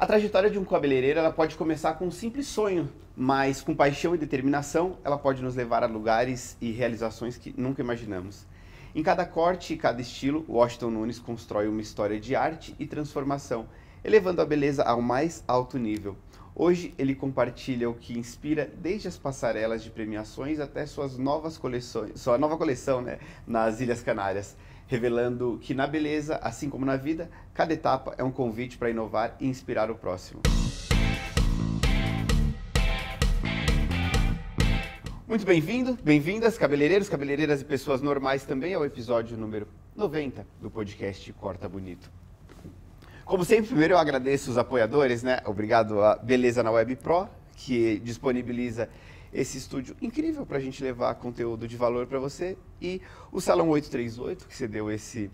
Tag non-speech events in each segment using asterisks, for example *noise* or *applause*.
A trajetória de um cabeleireiro ela pode começar com um simples sonho, mas com paixão e determinação ela pode nos levar a lugares e realizações que nunca imaginamos. Em cada corte e cada estilo, Washington Nunes constrói uma história de arte e transformação, elevando a beleza ao mais alto nível. Hoje ele compartilha o que inspira desde as passarelas de premiações até suas novas coleções, sua nova coleção né, nas Ilhas Canárias revelando que na beleza, assim como na vida, cada etapa é um convite para inovar e inspirar o próximo. Muito bem-vindo, bem-vindas, cabeleireiros, cabeleireiras e pessoas normais também ao episódio número 90 do podcast Corta Bonito. Como sempre, primeiro eu agradeço os apoiadores, né? Obrigado a Beleza na Web Pro, que disponibiliza esse estúdio incrível para a gente levar conteúdo de valor para você. E o Salão 838, que você deu esse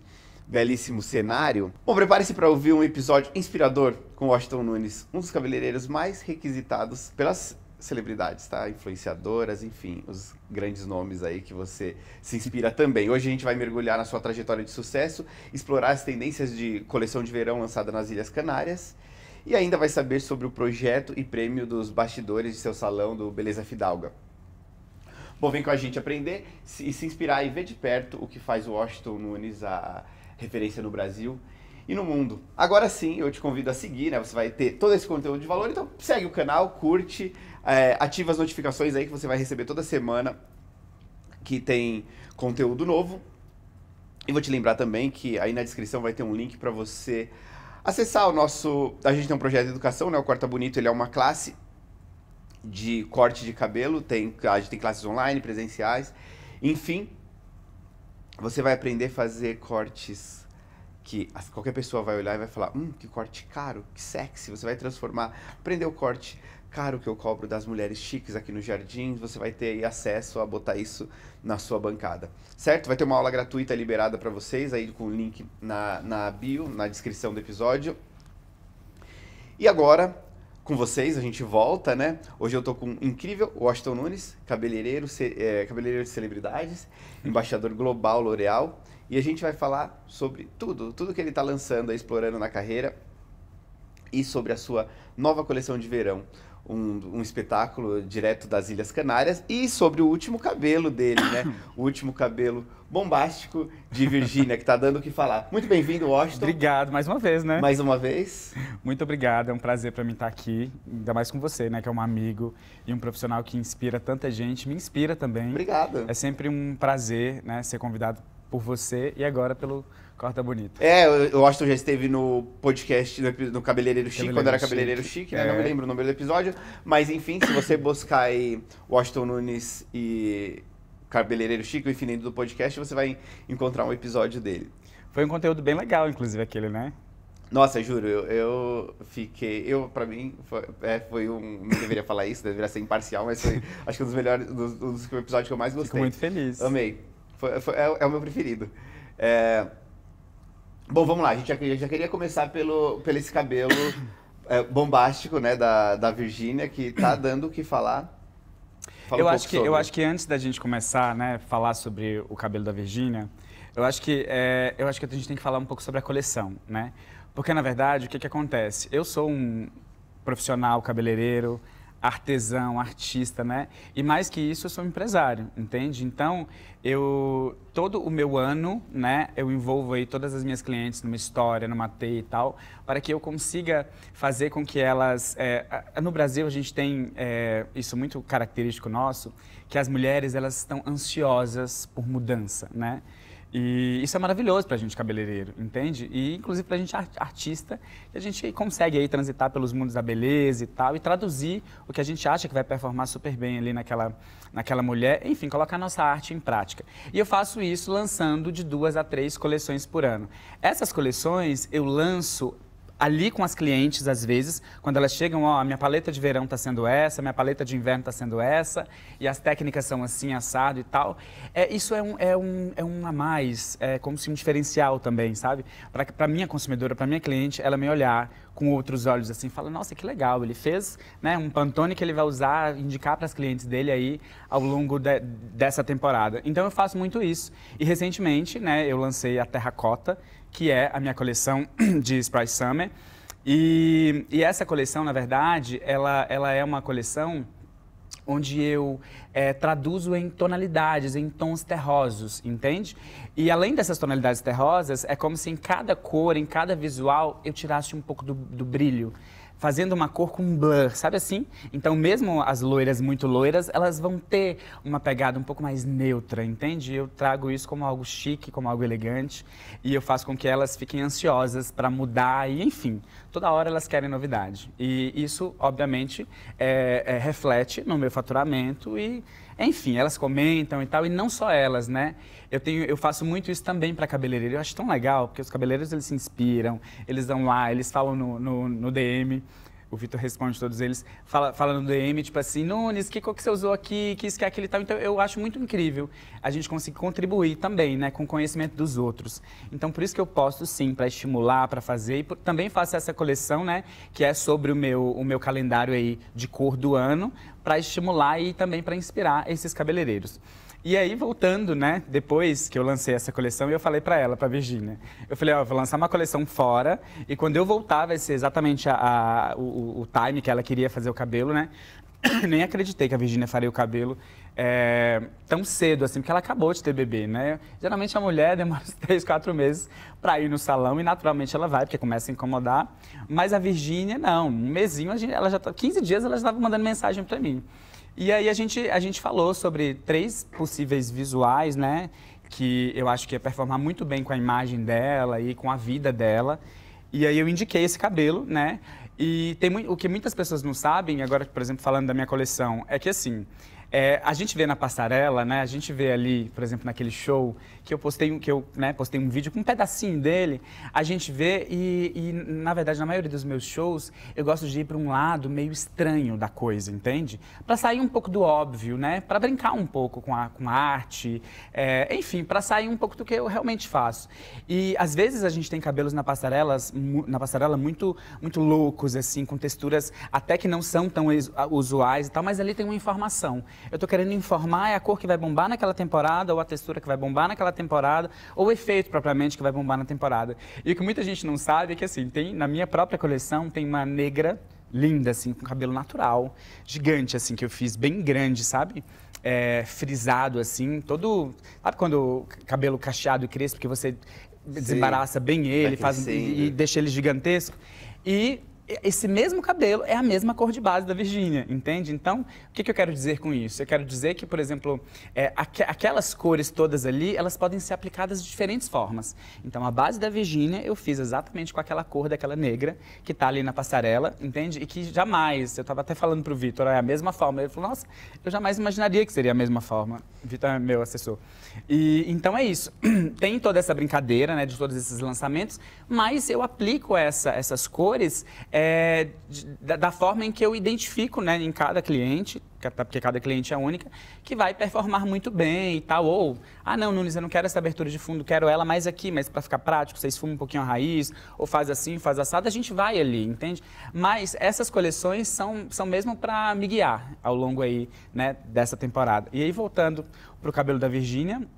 belíssimo cenário. Bom, prepare-se para ouvir um episódio inspirador com Washington Nunes, um dos cabeleireiros mais requisitados pelas celebridades, tá? Influenciadoras, enfim, os grandes nomes aí que você se inspira também. Hoje a gente vai mergulhar na sua trajetória de sucesso, explorar as tendências de coleção de verão lançada nas Ilhas Canárias e ainda vai saber sobre o projeto e prêmio dos bastidores de seu salão do Beleza Fidalga. Bom, vem com a gente aprender e se inspirar e ver de perto o que faz o Washington Nunes a referência no Brasil e no mundo. Agora sim, eu te convido a seguir, né? Você vai ter todo esse conteúdo de valor, então segue o canal, curte, é, ativa as notificações aí que você vai receber toda semana que tem conteúdo novo. E vou te lembrar também que aí na descrição vai ter um link para você acessar o nosso. A gente tem um projeto de educação, né? O Corta Bonito ele é uma classe de corte de cabelo. Tem, a gente tem classes online, presenciais. Enfim, você vai aprender a fazer cortes que qualquer pessoa vai olhar e vai falar: hum, que corte caro, que sexy. Você vai transformar, aprender o corte caro que eu cobro das mulheres chiques aqui no Jardim, você vai ter acesso a botar isso na sua bancada, certo? Vai ter uma aula gratuita liberada para vocês, aí com o link na, na bio, na descrição do episódio. E agora, com vocês, a gente volta, né? Hoje eu tô com o incrível Washington Nunes, cabeleireiro, ce, é, cabeleireiro de celebridades, embaixador global L'Oréal, e a gente vai falar sobre tudo, tudo que ele está lançando, explorando na carreira e sobre a sua nova coleção de verão um, um, espetáculo direto das Ilhas Canárias e sobre o último cabelo dele, né? *coughs* O último cabelo bombástico de Virgínia, que está dando o que falar. Muito bem-vindo, Washington. Obrigado mais uma vez, né? Mais uma vez. Muito obrigado, é um prazer para mim estar tá aqui, ainda mais com você, né, que é um amigo e um profissional que inspira tanta gente, me inspira também. Obrigado. É sempre um prazer, né, ser convidado por você e agora pelo Corta bonito. É, o Washington já esteve no podcast no Cabeleireiro Chique, quando era Cabeleireiro Chique, né? É. Não me lembro o número do episódio. Mas enfim, se você buscar aí Washington Nunes e Cabeleireiro Chique, o infinito do podcast, você vai encontrar um episódio dele. Foi um conteúdo bem legal, inclusive, aquele, né? Nossa, juro, eu, eu, fiquei. Eu, pra mim, foi, é, foi um. Não deveria falar isso, deveria ser imparcial, mas foi acho que um dos melhores. Um dos, dos episódios que eu mais gostei. Fico muito feliz. Amei. Foi, foi, é, é, o meu preferido. É, Bom, vamos lá. A gente já, já queria começar pelo, pelo esse cabelo *coughs* é, bombástico, né, da, da Virgínia, que tá *coughs* dando o que falar. Fala eu, um acho que, eu acho que antes da gente começar, né, falar sobre o cabelo da Virgínia, eu acho que é, eu acho que a gente tem que falar um pouco sobre a coleção, né? Porque na verdade o que, que acontece? Eu sou um profissional cabeleireiro, artesão, artista, né? E mais que isso, eu sou empresário, entende? Então, eu todo o meu ano, né, eu envolvo aí todas as minhas clientes numa história, numa teia e tal, para que eu consiga fazer com que elas... É, no Brasil, a gente tem é, isso muito característico nosso, que as mulheres, elas estão ansiosas por mudança, né? E isso é maravilhoso para a gente cabeleireiro, entende? E inclusive para a gente artista, a gente consegue aí transitar pelos mundos da beleza e tal, e traduzir o que a gente acha que vai performar super bem ali naquela, naquela mulher, enfim, colocar nossa arte em prática. E eu faço isso lançando de duas a três coleções por ano. Essas coleções eu lanço ali com as clientes, às vezes, quando elas chegam, ó, a minha paleta de verão está sendo essa, a minha paleta de inverno está sendo essa, e as técnicas são assim, assado e tal. É, isso é um, é, um, é um a mais, é como se um diferencial também, sabe? Para minha consumidora, para minha cliente, ela me olhar com outros olhos assim, fala, nossa, que legal, ele fez né, um Pantone que ele vai usar, indicar para as clientes dele aí ao longo de, dessa temporada. Então eu faço muito isso. E recentemente, né, eu lancei a Terracota, que é a minha coleção *clears throat* de Sprite Summer. E, e, essa coleção, na verdade, ela, ela é uma coleção onde eu é, traduzo em tonalidades, em tons terrosos, entende? E além dessas tonalidades terrosas, é como se em cada cor, em cada visual, eu tirasse um pouco do, do brilho, fazendo uma cor com blur, sabe assim? Então, mesmo as loiras muito loiras, elas vão ter uma pegada um pouco mais neutra, entende? Eu trago isso como algo chique, como algo elegante, e eu faço com que elas fiquem ansiosas para mudar, e enfim, toda hora elas querem novidade. E isso, obviamente, é, é, reflete no meu faturamento e enfim, elas comentam e tal, e não só elas, né? Eu, tenho, eu faço muito isso também para cabeleireiro. Eu acho tão legal, porque os cabeleireiros eles se inspiram, eles dão lá, eles falam no, no, no DM o Vitor responde todos eles, fala, fala no DM, tipo assim, Nunes, que cor que você usou aqui, que isso, que aquele tal. Então, eu acho muito incrível a gente conseguir contribuir também, né, com o conhecimento dos outros. Então, por isso que eu posto, sim, para estimular, para fazer. E por, também faço essa coleção, né, que é sobre o meu, o meu calendário aí de cor do ano, para estimular e também para inspirar esses cabeleireiros. E aí, voltando, né? Depois que eu lancei essa coleção, eu falei para ela, para Virgínia. Eu falei, ó, oh, vou lançar uma coleção fora. E quando eu voltar, vai ser exatamente a, a o, o time que ela queria fazer o cabelo, né? *coughs* nem acreditei que a Virginia faria o cabelo é, tão cedo, assim, porque ela acabou de ter bebê, né? Geralmente a mulher *laughs* demora uns três, quatro meses para ir no salão e naturalmente ela vai, porque começa a incomodar. Mas a Virginia, não, um mesinho, ela já tá, 15 dias ela já estava mandando mensagem para mim. E aí a gente, a gente falou sobre três possíveis visuais, né? Que eu acho que ia performar muito bem com a imagem dela e com a vida dela. E aí eu indiquei esse cabelo, né? E tem o que muitas pessoas não sabem, agora, por exemplo, falando da minha coleção, é que assim, é, a gente vê na passarela, né? A gente vê ali, por exemplo, naquele show, que eu postei um, que eu, né, postei um vídeo com um pedacinho dele, a gente vê e, e na verdade, na maioria dos meus shows, eu gosto de ir para um lado meio estranho da coisa, entende? Para sair um pouco do óbvio, né? Para brincar um pouco com a, com a arte, é, enfim, para sair um pouco do que eu realmente faço. E às vezes a gente tem cabelos na passarelas, na passarela muito, muito loucos, assim, com texturas até que não são tão usuais e tal, mas ali tem uma informação. Eu estou querendo informar é a cor que vai bombar naquela temporada ou a textura que vai bombar naquela temporada, ou efeito propriamente que vai bombar na temporada. E o que muita gente não sabe é que, assim, tem na minha própria coleção, tem uma negra linda, assim, com cabelo natural, gigante, assim, que eu fiz bem grande, sabe? É, frisado, assim, todo... Sabe quando o cabelo cacheado e crespo, que você desembaraça Sim. bem ele, faz, e, e deixa ele gigantesco? E esse mesmo cabelo é a mesma cor de base da Virgínia, entende? Então, o que, que, eu quero dizer com isso? Eu quero dizer que, por exemplo, é, aqu aquelas cores todas ali, elas podem ser aplicadas de diferentes formas. Então, a base da Virgínia eu fiz exatamente com aquela cor daquela negra que está ali na passarela, entende? E que jamais, eu estava até falando para o Vitor, ah, é a mesma forma. Ele falou, nossa, eu jamais imaginaria que seria a mesma forma. Vitor é meu assessor. E, então, é isso. *clears throat* Tem toda essa brincadeira, né, de todos esses lançamentos, mas eu aplico essa, essas cores é, da, da, forma em que eu identifico né, em cada cliente, é porque cada cliente é única, que vai performar muito bem e tal. Ou, ah, não, Nunes, eu não quero essa abertura de fundo, quero ela mais aqui, mas para ficar prático, vocês fumam um pouquinho a raiz, ou faz assim, faz assado, a gente vai ali, entende? Mas essas coleções são, são mesmo para me guiar ao longo aí, né, dessa temporada. E aí, voltando para o cabelo da Virgínia. *clears throat*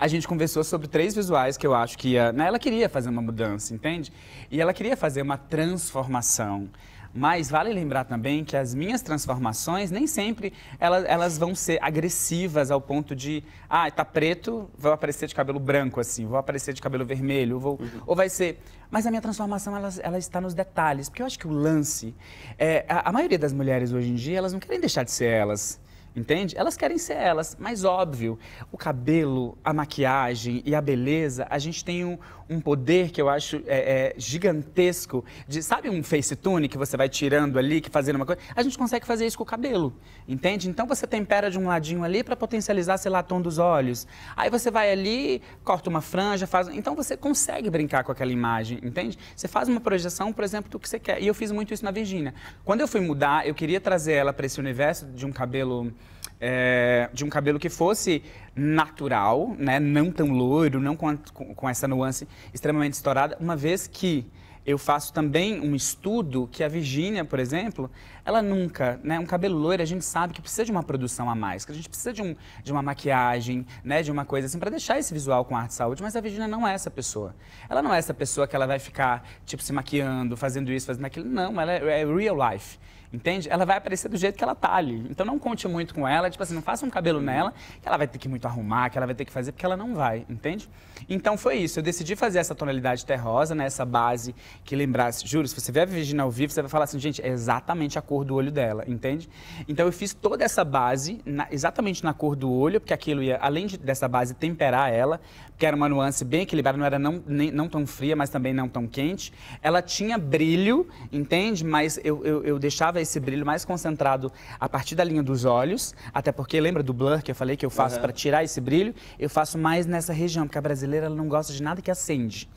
a gente conversou sobre três visuais que eu acho que ia. Né, ela queria fazer uma mudança, entende? E ela queria fazer uma transformação. Mas vale lembrar também que as minhas transformações nem sempre elas, elas vão ser agressivas ao ponto de, ah, tá preto, vou aparecer de cabelo branco assim, vou aparecer de cabelo vermelho, vou, uhum. ou vai ser. Mas a minha transformação ela, ela, está nos detalhes, porque eu acho que o lance é, a, a maioria das mulheres hoje em dia elas não querem deixar de ser elas. Entende? Elas querem ser elas, mas óbvio, o cabelo, a maquiagem e a beleza, a gente tem um, um poder que eu acho é, é, gigantesco. De, sabe um face tune que você vai tirando ali, que fazendo uma coisa? A gente consegue fazer isso com o cabelo, entende? Então você tempera de um ladinho ali para potencializar, sei lá, tom dos olhos. Aí você vai ali, corta uma franja, faz. Então você consegue brincar com aquela imagem, entende? Você faz uma projeção, por exemplo, do que você quer. E eu fiz muito isso na Virgínia. Quando eu fui mudar, eu queria trazer ela para esse universo de um cabelo é, de um cabelo que fosse natural, né? não tão loiro, não com, a, com essa nuance extremamente estourada, uma vez que eu faço também um estudo que a Virgínia, por exemplo, ela nunca, né? Um cabelo loiro a gente sabe que precisa de uma produção a mais, que a gente precisa de, um, de uma maquiagem, né? De uma coisa assim, para deixar esse visual com arte e saúde. Mas a Virginia não é essa pessoa. Ela não é essa pessoa que ela vai ficar, tipo, se maquiando, fazendo isso, fazendo aquilo. Não, ela é, é real life. Entende? Ela vai aparecer do jeito que ela tá ali. Então não conte muito com ela, tipo assim, não faça um cabelo nela, que ela vai ter que muito arrumar, que ela vai ter que fazer, porque ela não vai, entende? Então foi isso. Eu decidi fazer essa tonalidade terrosa, né? Essa base que lembrasse. Juro, se você ver a Virginia ao vivo, você vai falar assim, gente, é exatamente a cor cor do olho dela, entende? Então eu fiz toda essa base na, exatamente na cor do olho, porque aquilo ia, além de, dessa base, temperar ela, porque era uma nuance bem equilibrada, não era não, nem, não tão fria, mas também não tão quente. Ela tinha brilho, entende? Mas eu, eu, eu deixava esse brilho mais concentrado a partir da linha dos olhos, até porque lembra do blur que eu falei que eu faço uhum. para tirar esse brilho? Eu faço mais nessa região, porque a brasileira não gosta de nada que acende.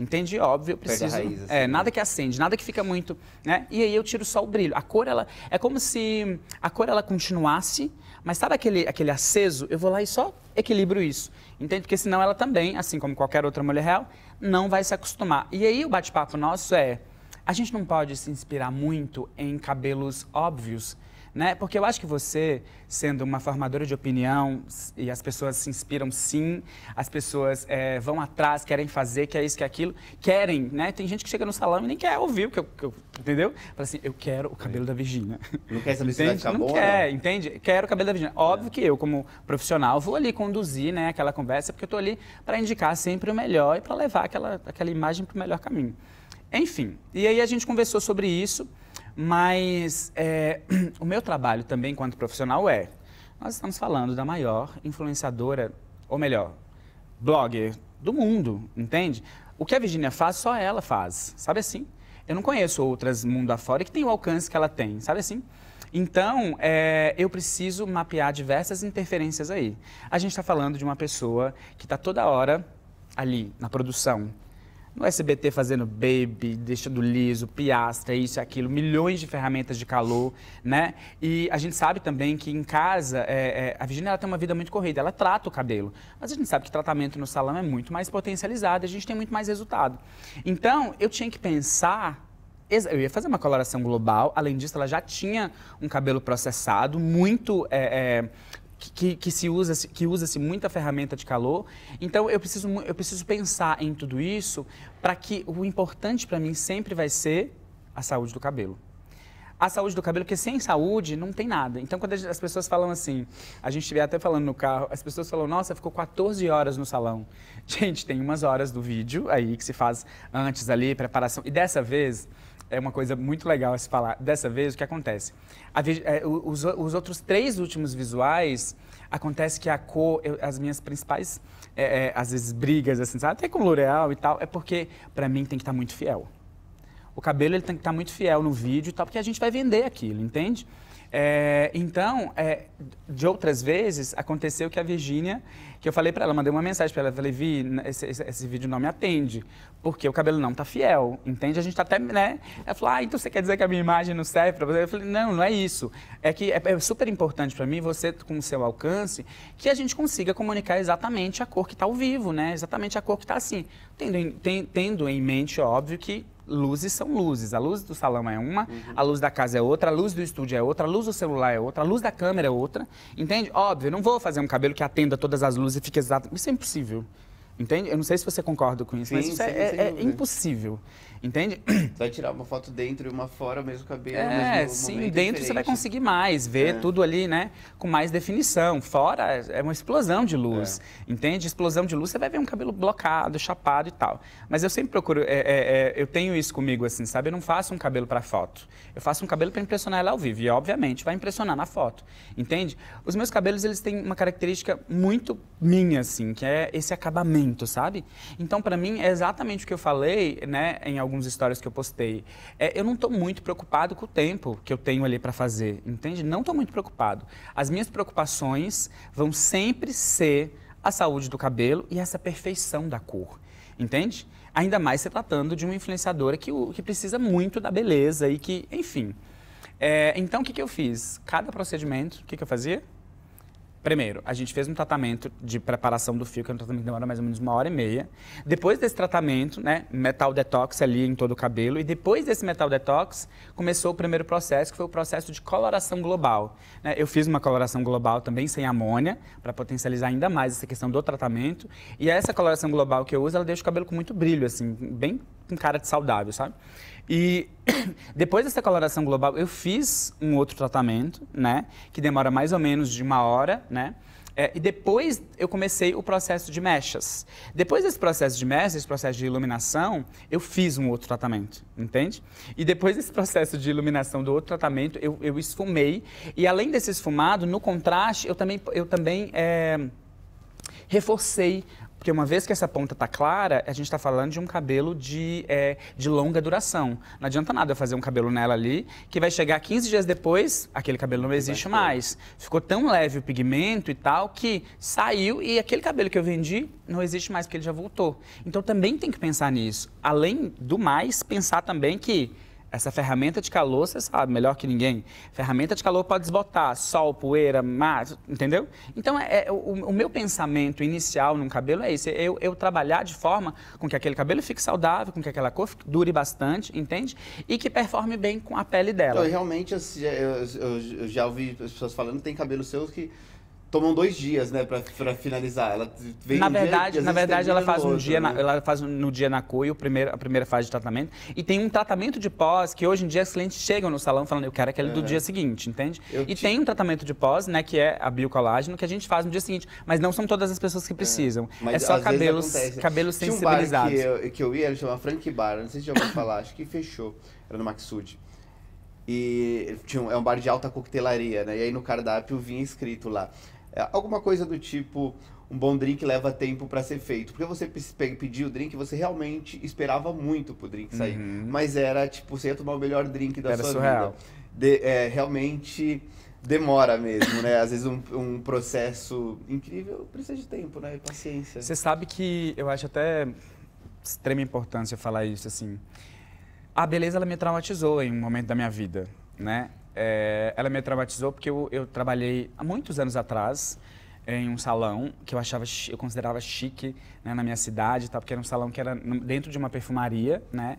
Entende? Óbvio, eu preciso. Raiz, assim, é, né? nada que acende, nada que fica muito, né? E aí eu tiro só o brilho. A cor ela é como se a cor ela continuasse, mas sabe aquele aquele aceso? Eu vou lá e só equilibro isso. Entende? Porque senão ela também, assim como qualquer outra mulher real, não vai se acostumar. E aí o bate-papo nosso é a gente não pode se inspirar muito em cabelos óbvios né? Porque eu acho que você, sendo uma formadora de opinião, e as pessoas se inspiram sim, as pessoas é, vão atrás, querem fazer, quer isso, quer aquilo, querem, né? Tem gente que chega no salão e nem quer ouvir o que eu, que eu entendeu? Fala assim, eu quero o cabelo da Virgínia. Não quer saber se vai ficar não bom, quer, não? entende? Quero o cabelo da Virgínia. Óbvio é. que eu, como profissional, vou ali conduzir, né, aquela conversa, porque eu estou ali para indicar sempre o melhor e para levar aquela, aquela imagem para o melhor caminho. Enfim, e aí a gente conversou sobre isso. Mas é, *clears throat* o meu trabalho também, enquanto profissional, é. Nós estamos falando da maior influenciadora, ou melhor, blogger do mundo, entende? O que a Virginia faz, só ela faz, sabe assim? Eu não conheço outras mundo afora que tem o alcance que ela tem, sabe assim? Então, é, eu preciso mapear diversas interferências aí. A gente está falando de uma pessoa que está toda hora ali na produção, no SBT fazendo baby, deixando liso, piastra, isso e aquilo, milhões de ferramentas de calor, né? E a gente sabe também que em casa, é, é, a Virginia ela tem uma vida muito corrida, ela trata o cabelo. Mas a gente sabe que tratamento no salão é muito mais potencializado, a gente tem muito mais resultado. Então, eu tinha que pensar eu ia fazer uma coloração global. Além disso, ela já tinha um cabelo processado, muito é, é, que, que, se usa que usa-se muita ferramenta de calor. Então eu preciso eu preciso pensar em tudo isso para que o importante para mim sempre vai ser a saúde do cabelo. A saúde do cabelo, porque sem saúde não tem nada. Então, quando as pessoas falam assim, a gente estiver até falando no carro, as pessoas falam, nossa, ficou 14 horas no salão. *laughs* Gente, tem umas horas do vídeo aí que se faz antes ali, preparação. E dessa vez, é uma coisa muito legal a se falar. Dessa vez, o que acontece? A, é, os, os, outros três últimos visuais, acontece que a cor, eu, as minhas principais, é, é, às vezes, brigas, assim, sabe? até com L'Oreal e tal, é porque, para mim, tem que estar tá muito fiel. O cabelo, ele tem que estar tá muito fiel no vídeo e tal, porque a gente vai vender aquilo, entende? É, então, é, de outras vezes, aconteceu que a Virgínia, que eu falei para ela, mandei uma mensagem para ela, falei, Vi, esse, esse, esse, vídeo não me atende, porque o cabelo não tá fiel, entende? A gente tá até, né? Ela falou, ah, então você quer dizer que a minha imagem não serve para você? Eu falei, não, não é isso. É que é, é super importante para mim, você com o seu alcance, que a gente consiga comunicar exatamente a cor que tá ao vivo, né? Exatamente a cor que tá assim. Tendo em, ten, tendo em mente, óbvio, que luzes são luzes. A luz do salão é uma, uhum. a luz da casa é outra, a luz do estúdio é outra, a luz do celular é outra, a luz da câmera é outra. Entende? Óbvio, não vou fazer um cabelo que atenda todas as luzes e fique exato. Isso é impossível. Entende? Eu não sei se você concorda com isso, sim, mas isso é, sim, é, é, é impossível. Entende? Você vai tirar uma foto dentro e uma fora, mesmo cabelo. É, mesmo sim, é dentro diferente. você vai conseguir mais, ver é. tudo ali, né? Com mais definição. Fora é uma explosão de luz. É. Entende? Explosão de luz, você vai ver um cabelo blocado, chapado e tal. Mas eu sempre procuro, é, é, é eu tenho isso comigo, assim, sabe? Eu não faço um cabelo para foto. Eu faço um cabelo para impressionar ela ao vivo. E, obviamente, vai impressionar na foto. Entende? Os meus cabelos, eles têm uma característica muito minha, assim, que é esse acabamento, sabe? Então, para mim, é exatamente o que eu falei, né, em algum alguns stories que eu postei. É, eu não estou muito preocupado com o tempo que eu tenho ali para fazer, entende? Não estou muito preocupado. As minhas preocupações vão sempre ser a saúde do cabelo e essa perfeição da cor, entende? Ainda mais se tratando de uma influenciadora que, que precisa muito da beleza e que, enfim. É, então, o que, que eu fiz? Cada procedimento, o que, que eu fazia? Primeiro, a gente fez um tratamento de preparação do fio, que é um tratamento que demora mais ou menos uma hora e meia. Depois desse tratamento, né, metal detox ali em todo o cabelo. E depois desse metal detox, começou o primeiro processo, que foi o processo de coloração global. Né, eu fiz uma coloração global também sem amônia, para potencializar ainda mais essa questão do tratamento. E essa coloração global que eu uso, ela deixa o cabelo com muito brilho, assim, bem com cara de saudável, sabe? E *coughs* depois dessa coloração global, eu fiz um outro tratamento, né? Que demora mais ou menos de uma hora, né? É, e depois eu comecei o processo de mechas. Depois desse processo de mechas, esse processo de iluminação, eu fiz um outro tratamento, entende? E depois desse processo de iluminação do outro tratamento, eu, eu esfumei. E além desse esfumado, no contraste, eu também, eu também é, reforcei porque uma vez que essa ponta tá clara, a gente está falando de um cabelo de, é, de longa duração. Não adianta nada eu fazer um cabelo nela ali, que vai chegar 15 dias depois, aquele cabelo não existe mais. Ficou tão leve o pigmento e tal, que saiu e aquele cabelo que eu vendi não existe mais, porque ele já voltou. Então também tem que pensar nisso. Além do mais, pensar também que essa ferramenta de calor, você sabe melhor que ninguém. Ferramenta de calor pode desbotar sol, poeira, mar, entendeu? Então, é, é o, o, meu pensamento inicial num cabelo é esse. É eu, eu, trabalhar de forma com que aquele cabelo fique saudável, com que aquela cor dure bastante, entende? E que performe bem com a pele dela. Então, realmente, assim, eu, eu, eu já ouvi pessoas falando, tem cabelos seus que tomam dois dias, né, para finalizar. Ela vem na um verdade, dia, na verdade ela faz um outro, dia, né? na, ela faz no dia na cuia, o primeiro, a primeira fase de tratamento, e tem um tratamento de pós que hoje em dia as clientes chegam no salão falando eu quero aquele é. do dia seguinte, entende? Eu e te... tem um tratamento de pós, né, que é a biocolágeno que a gente faz no dia seguinte, mas não são todas as pessoas que é. precisam. É, é só cabelos, cabelos Tinha sensibilizados. Um bar que eu, que eu ia, ele chamava Frank Bar, não sei se já ouviu falar, acho que fechou, era no Maxud. E tinha um, é um bar de alta coquetelaria, né? E aí no cardápio vinha escrito lá. É, alguma coisa do tipo um bom drink leva tempo para ser feito. Porque você pediu o drink, você realmente esperava muito pro drink sair. Uhum. Mas era tipo, você ia tomar o melhor drink da era sua surreal. vida. De, é, realmente demora mesmo, né? Às vezes um, um, processo incrível precisa de tempo, né? E paciência. Você sabe que eu acho até extrema importância falar isso, assim. A beleza, ela me traumatizou em um momento da minha vida, né? é, ela me traumatizou porque eu, eu, trabalhei há muitos anos atrás em um salão que eu achava eu considerava chique né, na minha cidade tá porque era um salão que era dentro de uma perfumaria né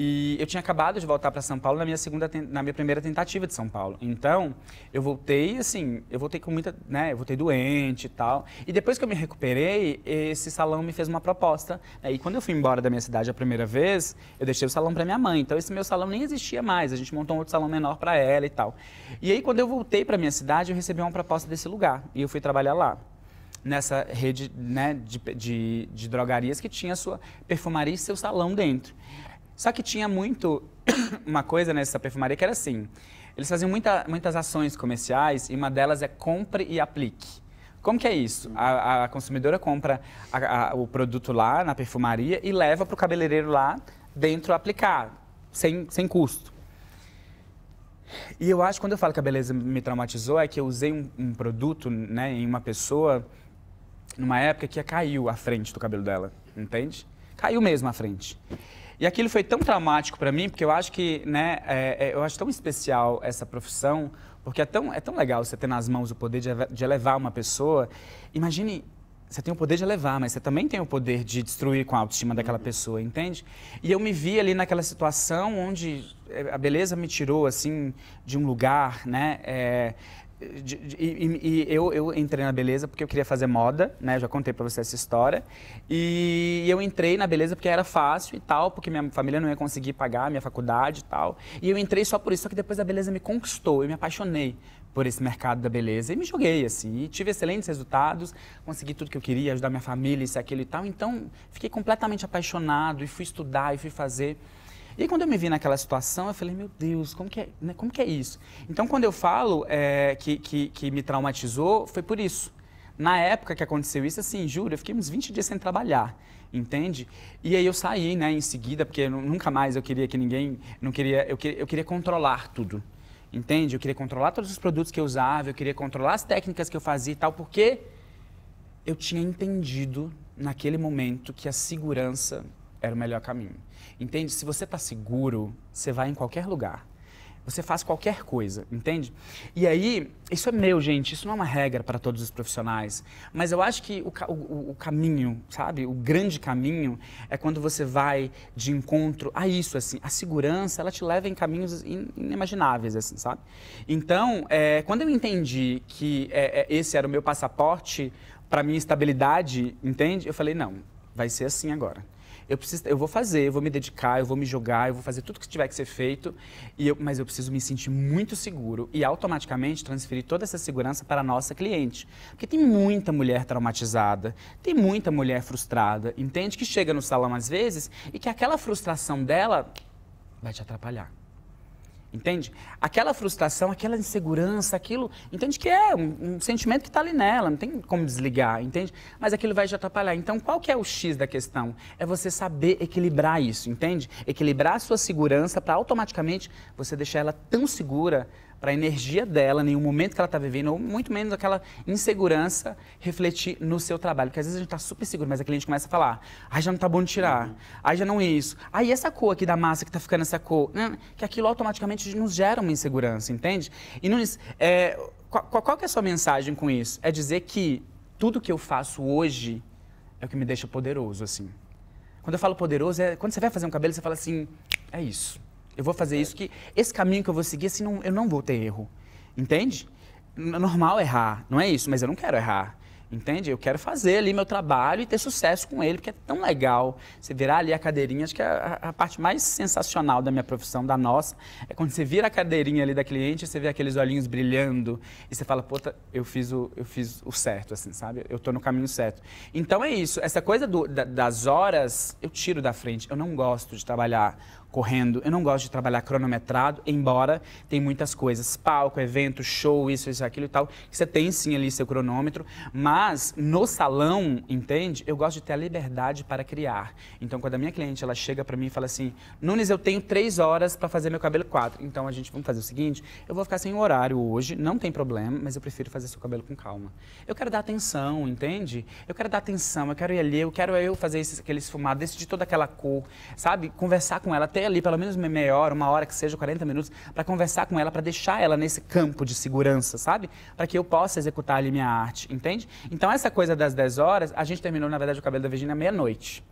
e eu tinha acabado de voltar para São Paulo na minha segunda na minha primeira tentativa de São Paulo. Então, eu voltei assim, eu voltei com muita, né, eu voltei doente e tal. E depois que eu me recuperei, esse salão me fez uma proposta. Aí né. E quando eu fui embora da minha cidade a primeira vez, eu deixei o salão para minha mãe. Então, esse meu salão nem existia mais. A gente montou um outro salão menor para ela e tal. E aí quando eu voltei para minha cidade, eu recebi uma proposta desse lugar e eu fui trabalhar lá nessa rede né, de, de, de, drogarias que tinha sua perfumaria e seu salão dentro. Só que tinha muito *coughs* uma coisa nessa perfumaria que era assim. Eles faziam muita, muitas ações comerciais e uma delas é compre e aplique. Como que é isso? A, a consumidora compra a, a, o produto lá na perfumaria e leva para o cabeleireiro lá dentro aplicar, sem, sem custo. E eu acho, que quando eu falo que a beleza me traumatizou, é que eu usei um, um produto né, em uma pessoa, numa época que caiu a frente do cabelo dela, entende? Caiu mesmo a frente. E aquilo foi tão traumático para mim, porque eu acho que, né, é, é, eu acho tão especial essa profissão, porque é tão, é tão legal você ter nas mãos o poder de, de elevar uma pessoa. Imagine você tem o poder de elevar, mas você também tem o poder de destruir com a autoestima daquela uhum. pessoa, entende? E eu me vi ali naquela situação onde é, a beleza me tirou, assim, de um lugar, né? É, de, de, e, e eu, eu, entrei na beleza porque eu queria fazer moda, né? Já contei para você essa história. E eu entrei na beleza porque era fácil e tal, porque minha família não ia conseguir pagar minha faculdade e tal. E eu entrei só por isso, só que depois a beleza me conquistou, eu me apaixonei por esse mercado da beleza e me joguei assim. E tive excelentes resultados, consegui tudo que eu queria, ajudar minha família, isso, aquilo e tal. Então, fiquei completamente apaixonado e fui estudar e fui fazer. E aí, quando eu me vi naquela situação, eu falei, meu Deus, como que é, né, como que é isso? Então, quando eu falo é, que, que, que me traumatizou, foi por isso. Na época que aconteceu isso, assim, juro, eu fiquei uns 20 dias sem trabalhar entende? E aí eu saí, né, em seguida, porque nunca mais eu queria que ninguém, não queria, eu queria, eu queria controlar tudo, entende? Eu queria controlar todos os produtos que eu usava, eu queria controlar as técnicas que eu fazia e tal, porque eu tinha entendido naquele momento que a segurança era o melhor caminho. Entende? Se você está seguro, você vai em qualquer lugar. Você faz qualquer coisa, entende? E aí, isso é meu, gente. Isso não é uma regra para todos os profissionais. Mas eu acho que o, o, o, caminho, sabe? O grande caminho é quando você vai de encontro a isso, assim. A segurança, ela te leva em caminhos inimagináveis, assim, sabe? Então, é, quando eu entendi que é, é esse era o meu passaporte para minha estabilidade, entende? Eu falei, não, vai ser assim agora eu preciso, eu vou fazer, eu vou me dedicar, eu vou me jogar, eu vou fazer tudo que tiver que ser feito, eu, mas eu preciso me sentir muito seguro e automaticamente transferir toda essa segurança para a nossa cliente. Porque tem muita mulher traumatizada, tem muita mulher frustrada, entende? Que chega no salão às vezes e que aquela frustração dela vai te atrapalhar. Entende? Aquela frustração, aquela insegurança, aquilo, entende que é um, um sentimento que está ali nela, não tem como desligar, entende? Mas aquilo vai te atrapalhar. Então, qual que é o X da questão? É você saber equilibrar isso, entende? Equilibrar a sua segurança para automaticamente você deixar ela tão segura para a energia dela, nenhum momento que ela está vivendo, ou muito menos aquela insegurança refletir no seu trabalho. Porque às vezes a gente está super seguro, mas a cliente começa a falar: ai, já não está bom de tirar, uhum. ai, já não é isso, ai, essa cor aqui da massa que está ficando essa cor, né, que aquilo automaticamente nos gera uma insegurança, entende? E Nunes, é, qual, qual que é a sua mensagem com isso? É dizer que tudo que eu faço hoje é o que me deixa poderoso, assim. Quando eu falo poderoso, é quando você vai fazer um cabelo, você fala assim: é isso eu vou fazer isso, que esse caminho que eu vou seguir, assim, não, eu não vou ter erro. Entende? É normal errar, não é isso, mas eu não quero errar. Entende? Eu quero fazer ali meu trabalho e ter sucesso com ele, porque é tão legal. Você virar ali a cadeirinha, acho que é a, a parte mais sensacional da minha profissão, da nossa, é quando você vira a cadeirinha ali da cliente, você vê aqueles olhinhos brilhando e você fala, puta, eu fiz o, eu fiz o certo, assim, sabe? Eu tô no caminho certo. Então é isso. Essa coisa do, da, das horas, eu tiro da frente. Eu não gosto de trabalhar correndo. Eu não gosto de trabalhar cronometrado, embora tem muitas coisas, palco, evento, show, isso, isso, aquilo e tal. Você tem sim ali seu cronômetro, mas no salão, entende? Eu gosto de ter a liberdade para criar. Então, quando a minha cliente ela chega para mim e fala assim, Nunes, eu tenho três horas para fazer meu cabelo quatro. Então, a gente vamos fazer o seguinte, eu vou ficar sem o horário hoje, não tem problema, mas eu prefiro fazer seu cabelo com calma. Eu quero dar atenção, entende? Eu quero dar atenção, eu quero ir ali, eu quero eu fazer esse, aquele esfumado, decidir toda aquela cor, sabe? Conversar com ela, ter ali pelo menos meia hora, uma hora que seja, 40 minutos, para conversar com ela, para deixar ela nesse campo de segurança, sabe? Para que eu possa executar ali minha arte, entende? Então, essa coisa das 10 horas, a gente terminou, na verdade, o cabelo da Virginia meia-noite.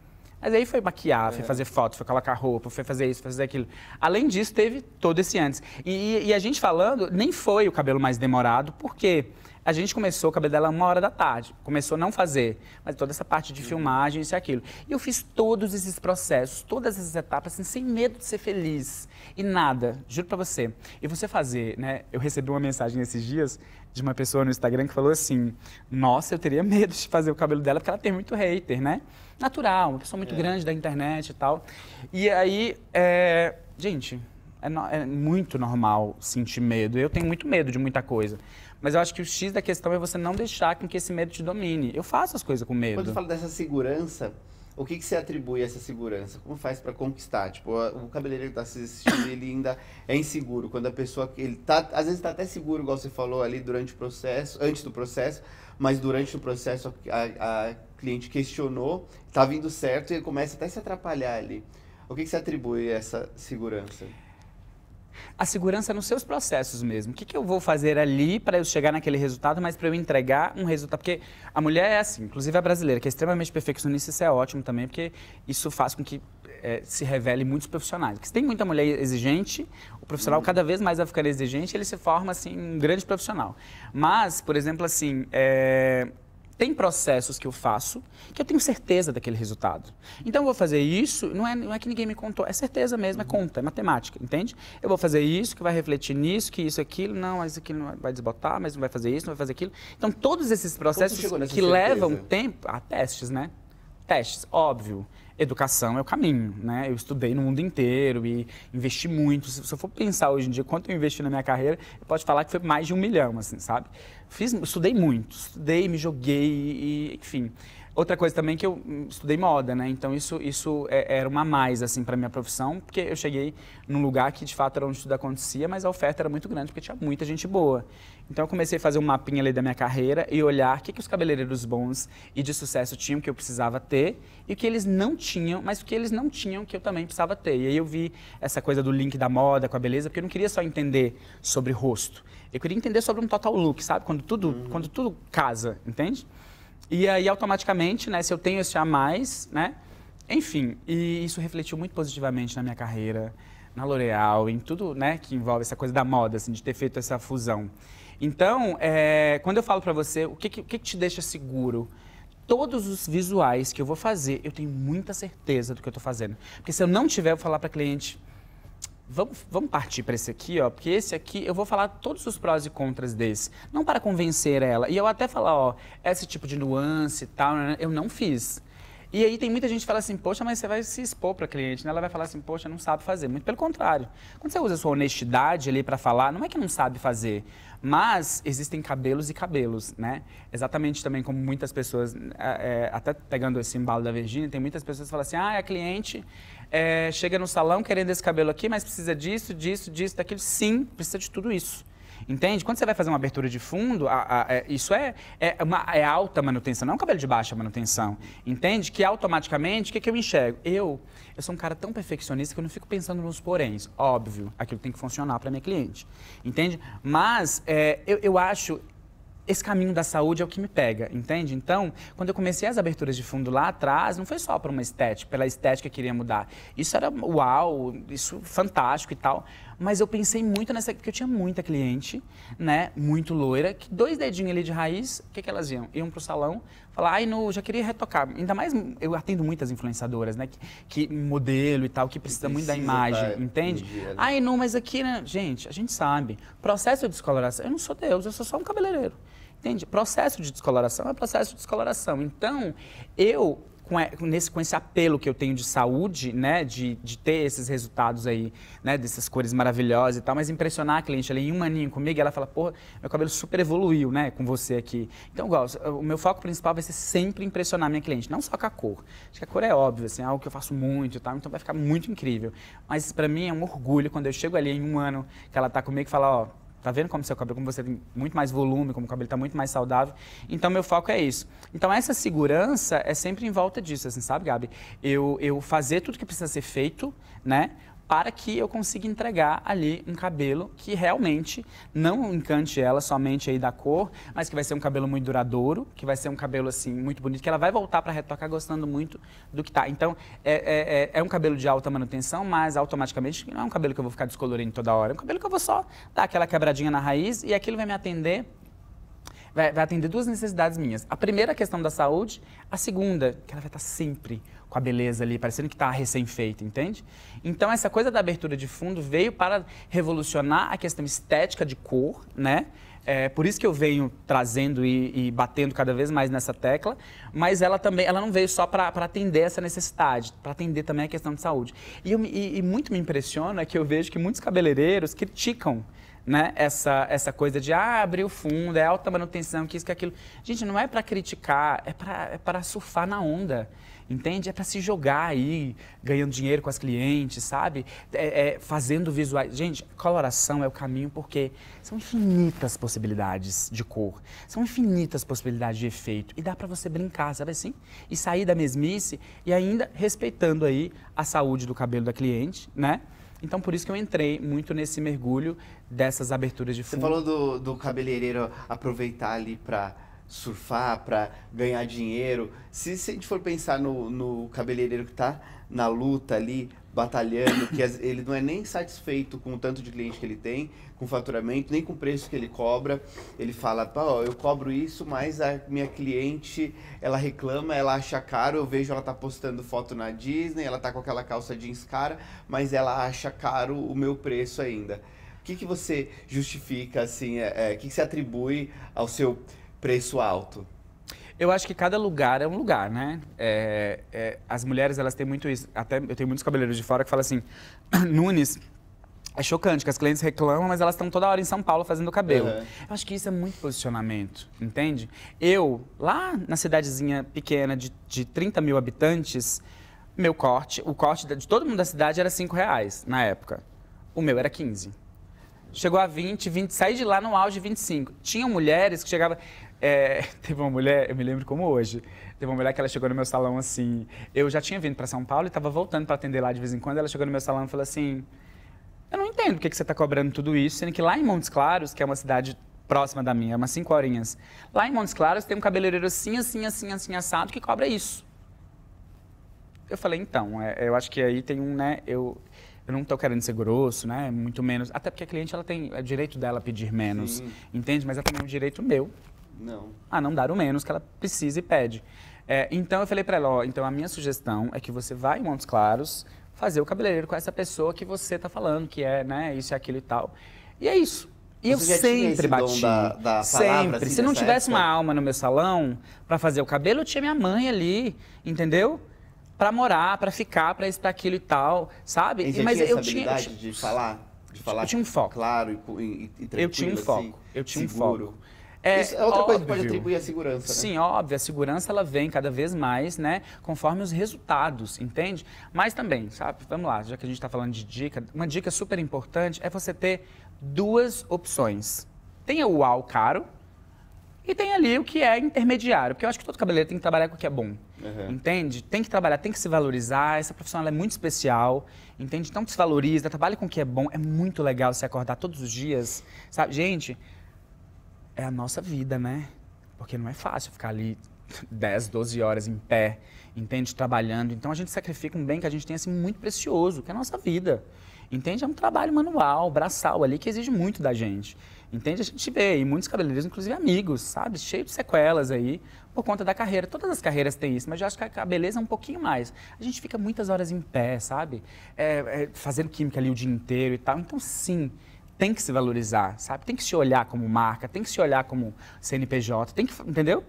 Mas aí foi maquiar, foi é. fazer fotos, foi colocar roupa, foi fazer isso, foi fazer aquilo. Além disso, teve todo esse antes. E, e, e a gente falando, nem foi o cabelo mais demorado, porque a gente começou o cabelo dela uma hora da tarde. Começou a não fazer, mas toda essa parte de filmagem, isso e aquilo. E eu fiz todos esses processos, todas essas etapas, assim, sem medo de ser feliz. E nada, juro pra você. E você fazer, né? Eu recebi uma mensagem esses dias de uma pessoa no Instagram que falou assim: Nossa, eu teria medo de fazer o cabelo dela porque ela tem muito hater, né? natural, uma pessoa muito é. grande da internet e tal. E aí, é, gente, é, no, é, muito normal sentir medo. Eu tenho muito medo de muita coisa. Mas eu acho que o X da questão é você não deixar com que esse medo te domine. Eu faço as coisas com medo. Quando você fala dessa segurança, o que, que você atribui a essa segurança? Como faz para conquistar? Tipo, o cabeleireiro que está assistindo, ele ainda é inseguro. Quando a pessoa, ele tá, às vezes está até seguro, igual você falou ali, durante o processo, antes do processo, mas durante o processo a, a cliente questionou tá vindo certo e começa até a se atrapalhar ali. O que, que você atribui a essa segurança? a segurança nos seus processos mesmo. O que, que eu vou fazer ali para eu chegar naquele resultado, mas para eu entregar um resultado? Porque a mulher é assim, inclusive a brasileira, que é extremamente perfeccionista, isso é ótimo também, porque isso faz com que é, se revele muitos profissionais. Porque se tem muita mulher exigente, o profissional uhum. cada vez mais vai ficar exigente, ele se forma assim um grande profissional. Mas, por exemplo, assim, é tem processos que eu faço que eu tenho certeza daquele resultado. Então eu vou fazer isso, não é, não é que ninguém me contou, é certeza mesmo, é uhum. conta, é matemática, entende? Eu vou fazer isso, que vai refletir nisso, que isso, aquilo, não, mas aquilo não vai desbotar, mas não vai fazer isso, não vai fazer aquilo. Então todos esses processos que certeza? levam tempo a ah, testes, né? Testes, óbvio educação é o caminho, né? Eu estudei no mundo inteiro e investi muito. Se, você eu for pensar hoje em dia quanto eu investi na minha carreira, eu posso falar que foi mais de um milhão, assim, sabe? Fiz, estudei muito, estudei, me joguei, e, enfim. Outra coisa também que eu hum, estudei moda, né? Então isso, isso é, era uma mais, assim, para minha profissão, porque eu cheguei num lugar que de fato era onde tudo acontecia, mas a oferta era muito grande, porque tinha muita gente boa. Então eu comecei a fazer um mapinha ali da minha carreira e olhar o que, que os cabeleireiros bons e de sucesso tinham que eu precisava ter e o que eles não tinham, mas o que eles não tinham que eu também precisava ter. E aí eu vi essa coisa do link da moda com a beleza, porque eu não queria só entender sobre rosto. Eu queria entender sobre um total look, sabe? Quando tudo, uhum. quando tudo casa, entende? E aí, automaticamente, né, se eu tenho esse a mais, né? Enfim, e isso refletiu muito positivamente na minha carreira, na L'Oréal, em tudo, né, que envolve essa coisa da moda, assim, de ter feito essa fusão. Então, é, quando eu falo para você, o que, que, que te deixa seguro? Todos os visuais que eu vou fazer, eu tenho muita certeza do que eu estou fazendo. Porque se eu não tiver, eu vou falar para cliente, Vamos, vamos partir para esse aqui, ó, porque esse aqui eu vou falar todos os prós e contras desse, não para convencer ela. E eu até falar, ó, esse tipo de nuance e tal, né, eu não fiz. E aí tem muita gente que fala assim, poxa, mas você vai se expor para a cliente, né? Ela vai falar assim, poxa, não sabe fazer. Muito pelo contrário. Quando você usa a sua honestidade ali para falar, não é que não sabe fazer, mas existem cabelos e cabelos, né? Exatamente também como muitas pessoas, é, é até pegando esse embalo da Virgínia, tem muitas pessoas que falam assim, ah, a é cliente é, chega no salão querendo esse cabelo aqui, mas precisa disso, disso, disso, daquilo. Sim, precisa de tudo isso. Entende? Quando você vai fazer uma abertura de fundo, a, a, é, isso é, é, uma, é alta manutenção, não é um cabelo de baixa manutenção. Entende? Que automaticamente, o que, que eu enxergo? Eu, eu sou um cara tão perfeccionista que eu não fico pensando nos poréns. Óbvio, aquilo tem que funcionar para minha cliente. Entende? Mas é, eu, eu acho esse caminho da saúde é o que me pega, entende? Então, quando eu comecei as aberturas de fundo lá atrás, não foi só para uma estética, pela estética que queria mudar. Isso era uau, isso fantástico e tal. Mas eu pensei muito nessa, porque eu tinha muita cliente, né, muito loira, que dois dedinhos ali de raiz, o que, que elas iam? Iam pro salão, falar, ai, no, já queria retocar. Ainda mais, eu atendo muitas influenciadoras, né, que, que modelo e tal, que precisa, precisa muito da imagem, é, entende? Dia, né? Ai, não, mas aqui, né, gente, a gente sabe, processo de descoloração, eu não sou Deus, eu sou só um cabeleireiro. Entende? Processo de descoloração é processo de descoloração. Então, eu, com, nesse, com esse apelo que eu tenho de saúde, né, de, de ter esses resultados aí, né, dessas cores maravilhosas e tal, mas impressionar a cliente, ela em um aninho comigo, ela fala, porra, meu cabelo super evoluiu, né, com você aqui. Então, igual, o meu foco principal vai ser sempre impressionar a minha cliente, não só com a cor. Acho que a cor é óbvia, assim, é algo que eu faço muito e tal, então vai ficar muito incrível. Mas para mim é um orgulho quando eu chego ali em um ano que ela tá comigo e fala, ó, Tá vendo como seu cabelo, como você tem muito mais volume, como o cabelo está muito mais saudável. Então, meu foco é isso. Então, essa segurança é sempre em volta disso, assim, sabe, Gabi? Eu, eu fazer tudo que precisa ser feito, né? para que eu consiga entregar ali um cabelo que realmente não encante ela somente aí da cor, mas que vai ser um cabelo muito duradouro, que vai ser um cabelo assim muito bonito, que ela vai voltar para retocar gostando muito do que tá. Então é, é, é, é, um cabelo de alta manutenção, mas automaticamente não é um cabelo que eu vou ficar descolorindo toda hora, é um cabelo que eu vou só dar aquela quebradinha na raiz e aquilo vai me atender vai, atender duas necessidades minhas. A primeira, a questão da saúde. A segunda, que ela vai estar tá sempre com a beleza ali, parecendo que está recém-feito, entende? Então, essa coisa da abertura de fundo veio para revolucionar a questão estética de cor, né? É, por isso que eu venho trazendo e, e, batendo cada vez mais nessa tecla, mas ela também ela não veio só para atender essa necessidade, para atender também a questão de saúde. E, eu, e, e muito me impressiona que eu vejo que muitos cabeleireiros criticam né? Essa, essa coisa de ah, abrir o fundo, é alta manutenção, que isso, que aquilo. Gente, não é para criticar, é para é surfar na onda. Entende? É para se jogar aí, ganhando dinheiro com as clientes, sabe? É, é, fazendo visuais. Gente, coloração é o caminho porque são infinitas possibilidades de cor, são infinitas possibilidades de efeito. E dá para você brincar, sabe assim? E sair da mesmice e ainda respeitando aí a saúde do cabelo da cliente, né? Então, por isso que eu entrei muito nesse mergulho dessas aberturas de fundo. Você falou do, do cabeleireiro aproveitar ali para surfar, para ganhar dinheiro. Se, se, a gente for pensar no, no cabeleireiro que está na luta ali, batalhando, que ele não é nem satisfeito com o tanto de cliente que ele tem, com o faturamento, nem com o preço que ele cobra. Ele fala, ó, eu cobro isso, mas a minha cliente, ela reclama, ela acha caro, eu vejo ela tá postando foto na Disney, ela tá com aquela calça jeans cara, mas ela acha caro o meu preço ainda que, que você justifica, assim, o é, é, que, que você atribui ao seu preço alto? Eu acho que cada lugar é um lugar, né? É, é, as mulheres, elas têm muito isso. Até eu tenho muitos cabeleireiros de fora que falam assim, *clears throat* Nunes. É chocante que as clientes reclamam, mas elas estão toda hora em São Paulo fazendo cabelo. Uhum. Eu acho que isso é muito posicionamento, entende? Eu, lá na cidadezinha pequena de, de 30 mil habitantes, meu corte, o corte de todo mundo da cidade era 5 reais na época. O meu era 15 chegou a 20, 20, saí de lá no auge 25. Tinham mulheres que chegavam. É, *laughs* teve uma mulher, eu me lembro como hoje. Teve uma mulher que ela chegou no meu salão assim. Eu já tinha vindo para São Paulo e estava voltando para atender lá de vez em quando. Ela chegou no meu salão e falou assim: Eu não entendo porque que você está cobrando tudo isso, sendo que lá em Montes Claros, que é uma cidade próxima da minha, é umas 5 horinhas, lá em Montes Claros tem um cabeleireiro assim, assim, assim, assim, assado que cobra isso. Eu falei: Então, é, eu acho que aí tem um, né? Eu, eu não estou querendo ser grosso, né? Muito menos. Até porque a cliente ela tem é direito dela pedir menos, Sim. entende? Mas é também um direito meu. Não. A ah, não dar o menos que ela precisa e pede. É, então eu falei para ela, ó, então a minha sugestão é que você vá em Montes Claros fazer o cabeleireiro com essa pessoa que você tá falando que é, né, isso e aquilo e tal. E é isso. E eu sempre bati. Da, da sempre. assim, Se não tivesse época? uma alma no meu salão para fazer o cabelo, eu tinha minha mãe ali, entendeu? para morar, para ficar, para isso, para aquilo e tal, sabe? E mas eu tinha eu tinha de falar, de falar. Eu tinha um foco. Claro e, e, e Eu tinha um assim, foco. Assim, eu tinha um foco. É, Isso é outra óbvio. coisa que pode atribuir à segurança, né? Sim, óbvio. A segurança, ela vem cada vez mais, né? Conforme os resultados, entende? Mas também, sabe? Vamos lá, já que a gente está falando de dica, uma dica super importante é você ter duas opções. Tenha o uau caro, e tem ali o que é intermediário, porque eu acho que todo cabeleireiro tem que trabalhar com o que é bom. Uhum. Entende? Tem que trabalhar, tem que se valorizar. Essa profissão é muito especial, entende? Então se valoriza, trabalhe com o que é bom. É muito legal se acordar todos os dias, sabe? Gente, é a nossa vida, né? Porque não é fácil ficar ali 10, *laughs* 12 horas em pé, entende? Trabalhando. Então a gente sacrifica um bem que a gente tem assim muito precioso, que é a nossa vida. Entende? É um trabalho manual, braçal ali, que exige muito da gente. Entende? A gente vê, e muitos cabeleireiros, inclusive amigos, sabe? Cheio de sequelas aí, por conta da carreira. Todas as carreiras têm isso, mas eu acho que a beleza é um pouquinho mais. A gente fica muitas horas em pé, sabe? É, é, fazendo química ali o dia inteiro e tal. Então, sim, tem que se valorizar, sabe? Tem que se olhar como marca, tem que se olhar como CNPJ, tem que. Entendeu?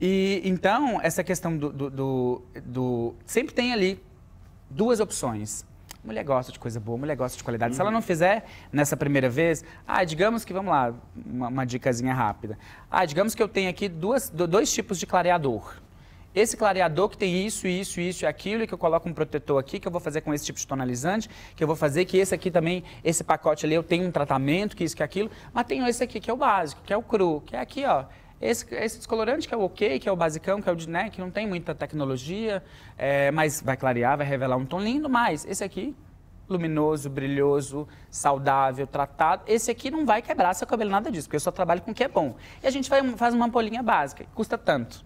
E então, essa questão do, do, do, do sempre tem ali duas opções Mulher gosta de coisa boa, mulher gosta de qualidade. Uhum. Se ela uhum. não fizer nessa primeira vez, ah, digamos que, vamos lá, uma, uma dicasinha rápida. Ah, digamos que eu tenho aqui duas, dois tipos de clareador esse clareador que tem isso, isso, isso e aquilo, e que eu coloco um protetor aqui, que eu vou fazer com esse tipo de tonalizante, que eu vou fazer que esse aqui também, esse pacote ali, eu tenho um tratamento, que isso, que aquilo, mas tenho esse aqui que é o básico, que é o cru, que é aqui, ó. Esse, esse descolorante que é o ok, que é o basicão, que é o de né, que não tem muita tecnologia, é, mas vai clarear, vai revelar um tom lindo, mas esse aqui, luminoso, brilhoso, saudável, tratado, esse aqui não vai quebrar seu cabelo, nada disso, porque eu só trabalho com o que é bom. E a gente vai, faz uma ampolinha básica, que custa tanto.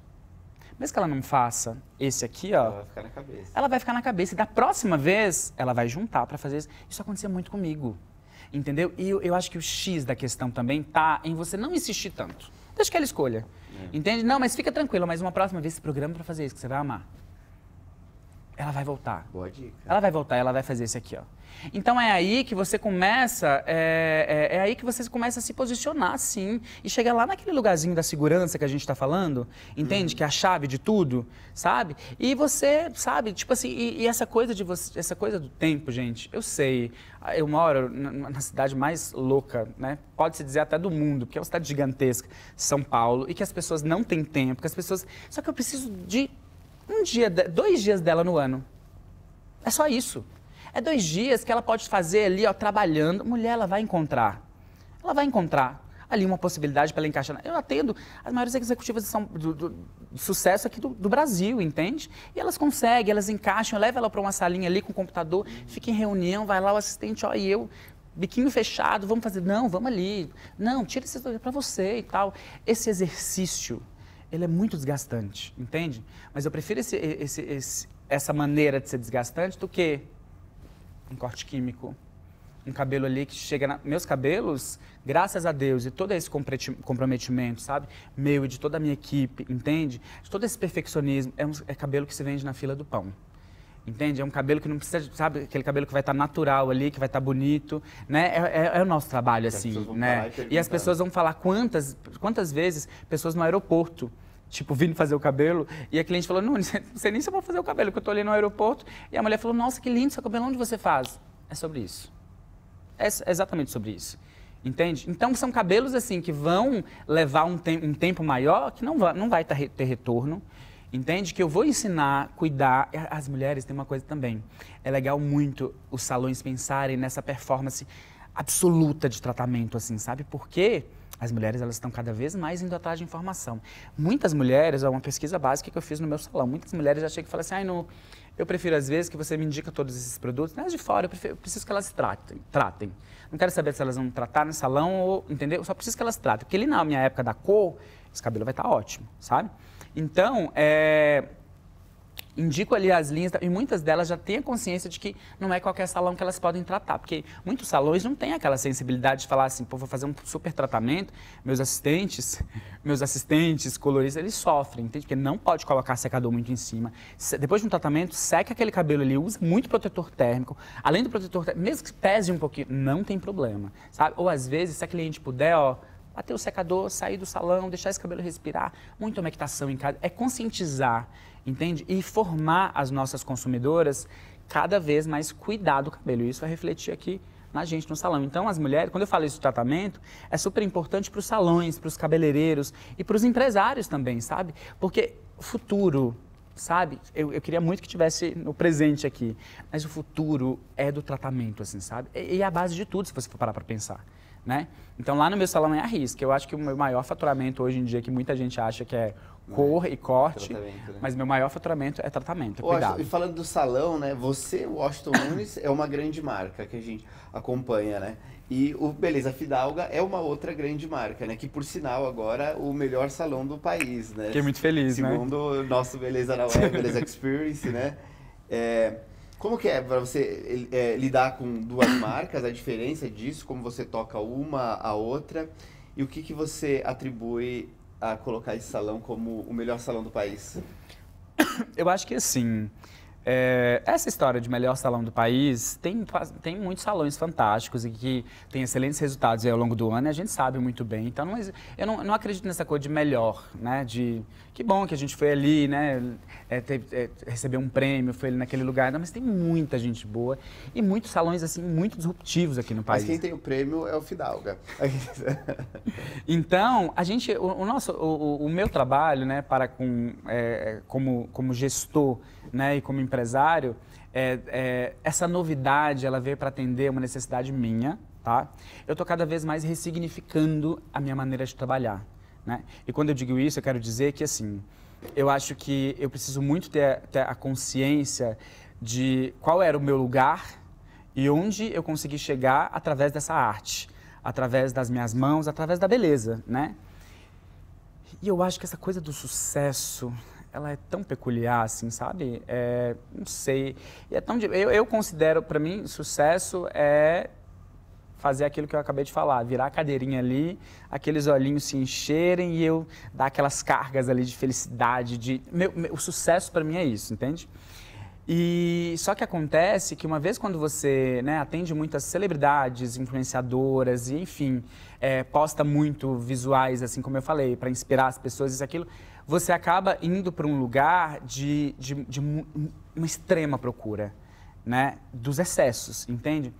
Mesmo que ela não faça esse aqui, ó. Ela vai ficar na cabeça. Ela vai ficar na cabeça. E da próxima vez, ela vai juntar para fazer isso. Isso aconteceu muito comigo. Entendeu? E eu, eu acho que o X da questão também tá em você não insistir tanto. Deixa que ela escolha. Entende? Não, mas fica tranquilo, mas uma próxima vez esse programa para fazer isso, que você vai amar ela vai voltar. Boa dica. Ela vai voltar, ela vai fazer isso aqui, ó. Então é aí que você começa, é, é, é aí que você começa a se posicionar, sim, e chegar lá naquele lugarzinho da segurança que a gente está falando, entende? Uhum. Que é a chave de tudo, sabe? E você, sabe, tipo assim, e, e, essa coisa de você, essa coisa do tempo, gente, eu sei, eu moro na, na cidade mais louca, né? Pode-se dizer até do mundo, porque é uma cidade gigantesca, São Paulo, e que as pessoas não têm tempo, que as pessoas... Só que eu preciso de um dia, dois dias dela no ano. É só isso. É dois dias que ela pode fazer ali, ó, trabalhando. Mulher, ela vai encontrar. Ela vai encontrar ali uma possibilidade para ela encaixar. Eu atendo as maiores executivas são do, do, sucesso aqui do, do, Brasil, entende? E elas conseguem, elas encaixam, leva ela para uma salinha ali com o computador, fica em reunião, vai lá o assistente, ó, e eu biquinho fechado, vamos fazer, não, vamos ali, não, tira esse é para você e tal. Esse exercício ele é muito desgastante, entende? Mas eu prefiro esse, esse, esse, essa maneira de ser desgastante do que um corte químico. Um cabelo ali que chega na... Meus cabelos, graças a Deus e todo esse comprometimento, sabe? Meu e de toda a minha equipe, entende? De todo esse perfeccionismo, é, um, é cabelo que se vende na fila do pão. Entende? É um cabelo que não precisa, sabe? Aquele cabelo que vai estar tá natural ali, que vai estar tá bonito, né? É, é, é, o nosso trabalho, assim, né? E, e as pessoas vão falar quantas, quantas vezes pessoas no aeroporto tipo, vindo fazer o cabelo. E a cliente falou, não, não sei nem se eu vou fazer o cabelo, que eu tô ali no aeroporto. E a mulher falou, nossa, que lindo seu cabelo, onde você faz? É sobre isso. É, é exatamente sobre isso. Entende? Então, são cabelos, assim, que vão levar um, te um tempo maior, que não vai, não vai ter retorno. Entende que eu vou ensinar, cuidar. As mulheres têm uma coisa também. É legal muito os salões pensarem nessa performance absoluta de tratamento, assim, sabe? Porque as mulheres elas estão cada vez mais indo atrás de informação. Muitas mulheres, é uma pesquisa básica que eu fiz no meu salão, muitas mulheres já chegam e falam assim, ai, no, eu prefiro às vezes que você me indica todos esses produtos, né, de fora, eu, prefiro, eu preciso que elas tratem, tratem. Não quero saber se elas vão tratar no salão ou, entendeu? Eu só preciso que elas tratem, porque ali na minha época da cor, esse cabelo vai estar tá ótimo, sabe? Então, é, indico ali as linhas, e muitas delas já têm a consciência de que não é qualquer salão que elas podem tratar, porque muitos salões não têm aquela sensibilidade de falar assim, pô, vou fazer um super tratamento, meus assistentes, *laughs* meus assistentes coloristas, eles sofrem, entende? Porque não pode colocar secador muito em cima. Depois de um tratamento, seca aquele cabelo ali, usa muito protetor térmico. Além do protetor térmico, mesmo que pese um pouquinho, não tem problema, sabe? Ou às vezes, se a cliente puder, ó, bater o secador, sair do salão, deixar esse cabelo respirar, muita meditação em casa, é conscientizar, entende? E formar as nossas consumidoras cada vez mais cuidar do cabelo. Isso vai é refletir aqui na gente no salão. Então, as mulheres, quando eu falo isso de tratamento, é super importante para os salões, para os cabeleireiros e para os empresários também, sabe? Porque futuro, sabe? Eu, eu, queria muito que tivesse no presente aqui, mas o futuro é do tratamento, assim, sabe? E, e é a base de tudo, se você for parar para pensar né? Então lá no meu salão é a risca. Eu acho que o meu maior faturamento hoje em dia, que muita gente acha que é cor e corte, né? mas meu maior faturamento é tratamento, é cuidado. e falando do salão, né? Você, Washington *coughs* Nunes, é uma grande marca que a gente acompanha, né? E o Beleza Fidalga é uma outra grande marca, né? Que por sinal agora é o melhor salão do país, né? Fiquei muito feliz, Segundo né? Segundo o nosso Beleza na Web, Beleza Experience, né? *laughs* É, como que é para você é, lidar com duas *coughs* marcas, a diferença disso, como você toca uma a outra e o que, que você atribui a colocar esse salão como o melhor salão do país? *coughs* Eu acho que assim, é, essa história de melhor salão do país tem, tem muitos salões fantásticos e que tem excelentes resultados ao longo do ano e a gente sabe muito bem. Então, não, eu não, não, acredito nessa coisa de melhor, né? De que bom que a gente foi ali, né? É, é, recebeu um prêmio, foi ali naquele lugar. Não, mas tem muita gente boa e muitos salões, assim, muito disruptivos aqui no país. Mas quem tem o prêmio é o Fidalga. *laughs* então, a gente, o, o nosso, o, o, meu trabalho, né, para com, é, como, como gestor né, e como empresário, é, é, essa novidade ela veio para atender uma necessidade minha, tá? Eu estou cada vez mais ressignificando a minha maneira de trabalhar, né? E quando eu digo isso, eu quero dizer que assim, eu acho que eu preciso muito ter, ter a consciência de qual era o meu lugar e onde eu consegui chegar através dessa arte, através das minhas mãos, através da beleza, né? E eu acho que essa coisa do sucesso, ela é tão peculiar, assim, sabe? É, não sei. E é tão, eu, eu considero, para mim, sucesso é fazer aquilo que eu acabei de falar, virar a cadeirinha ali, aqueles olhinhos se encherem e eu dar aquelas cargas ali de felicidade, de meu, meu, o sucesso para mim é isso, entende? E só que acontece que uma vez quando você né, atende muitas celebridades, influenciadoras e enfim, é, posta muito visuais, assim como eu falei, para inspirar as pessoas isso aquilo, você acaba indo para um lugar de, de, de uma extrema procura, né? Dos excessos, entende?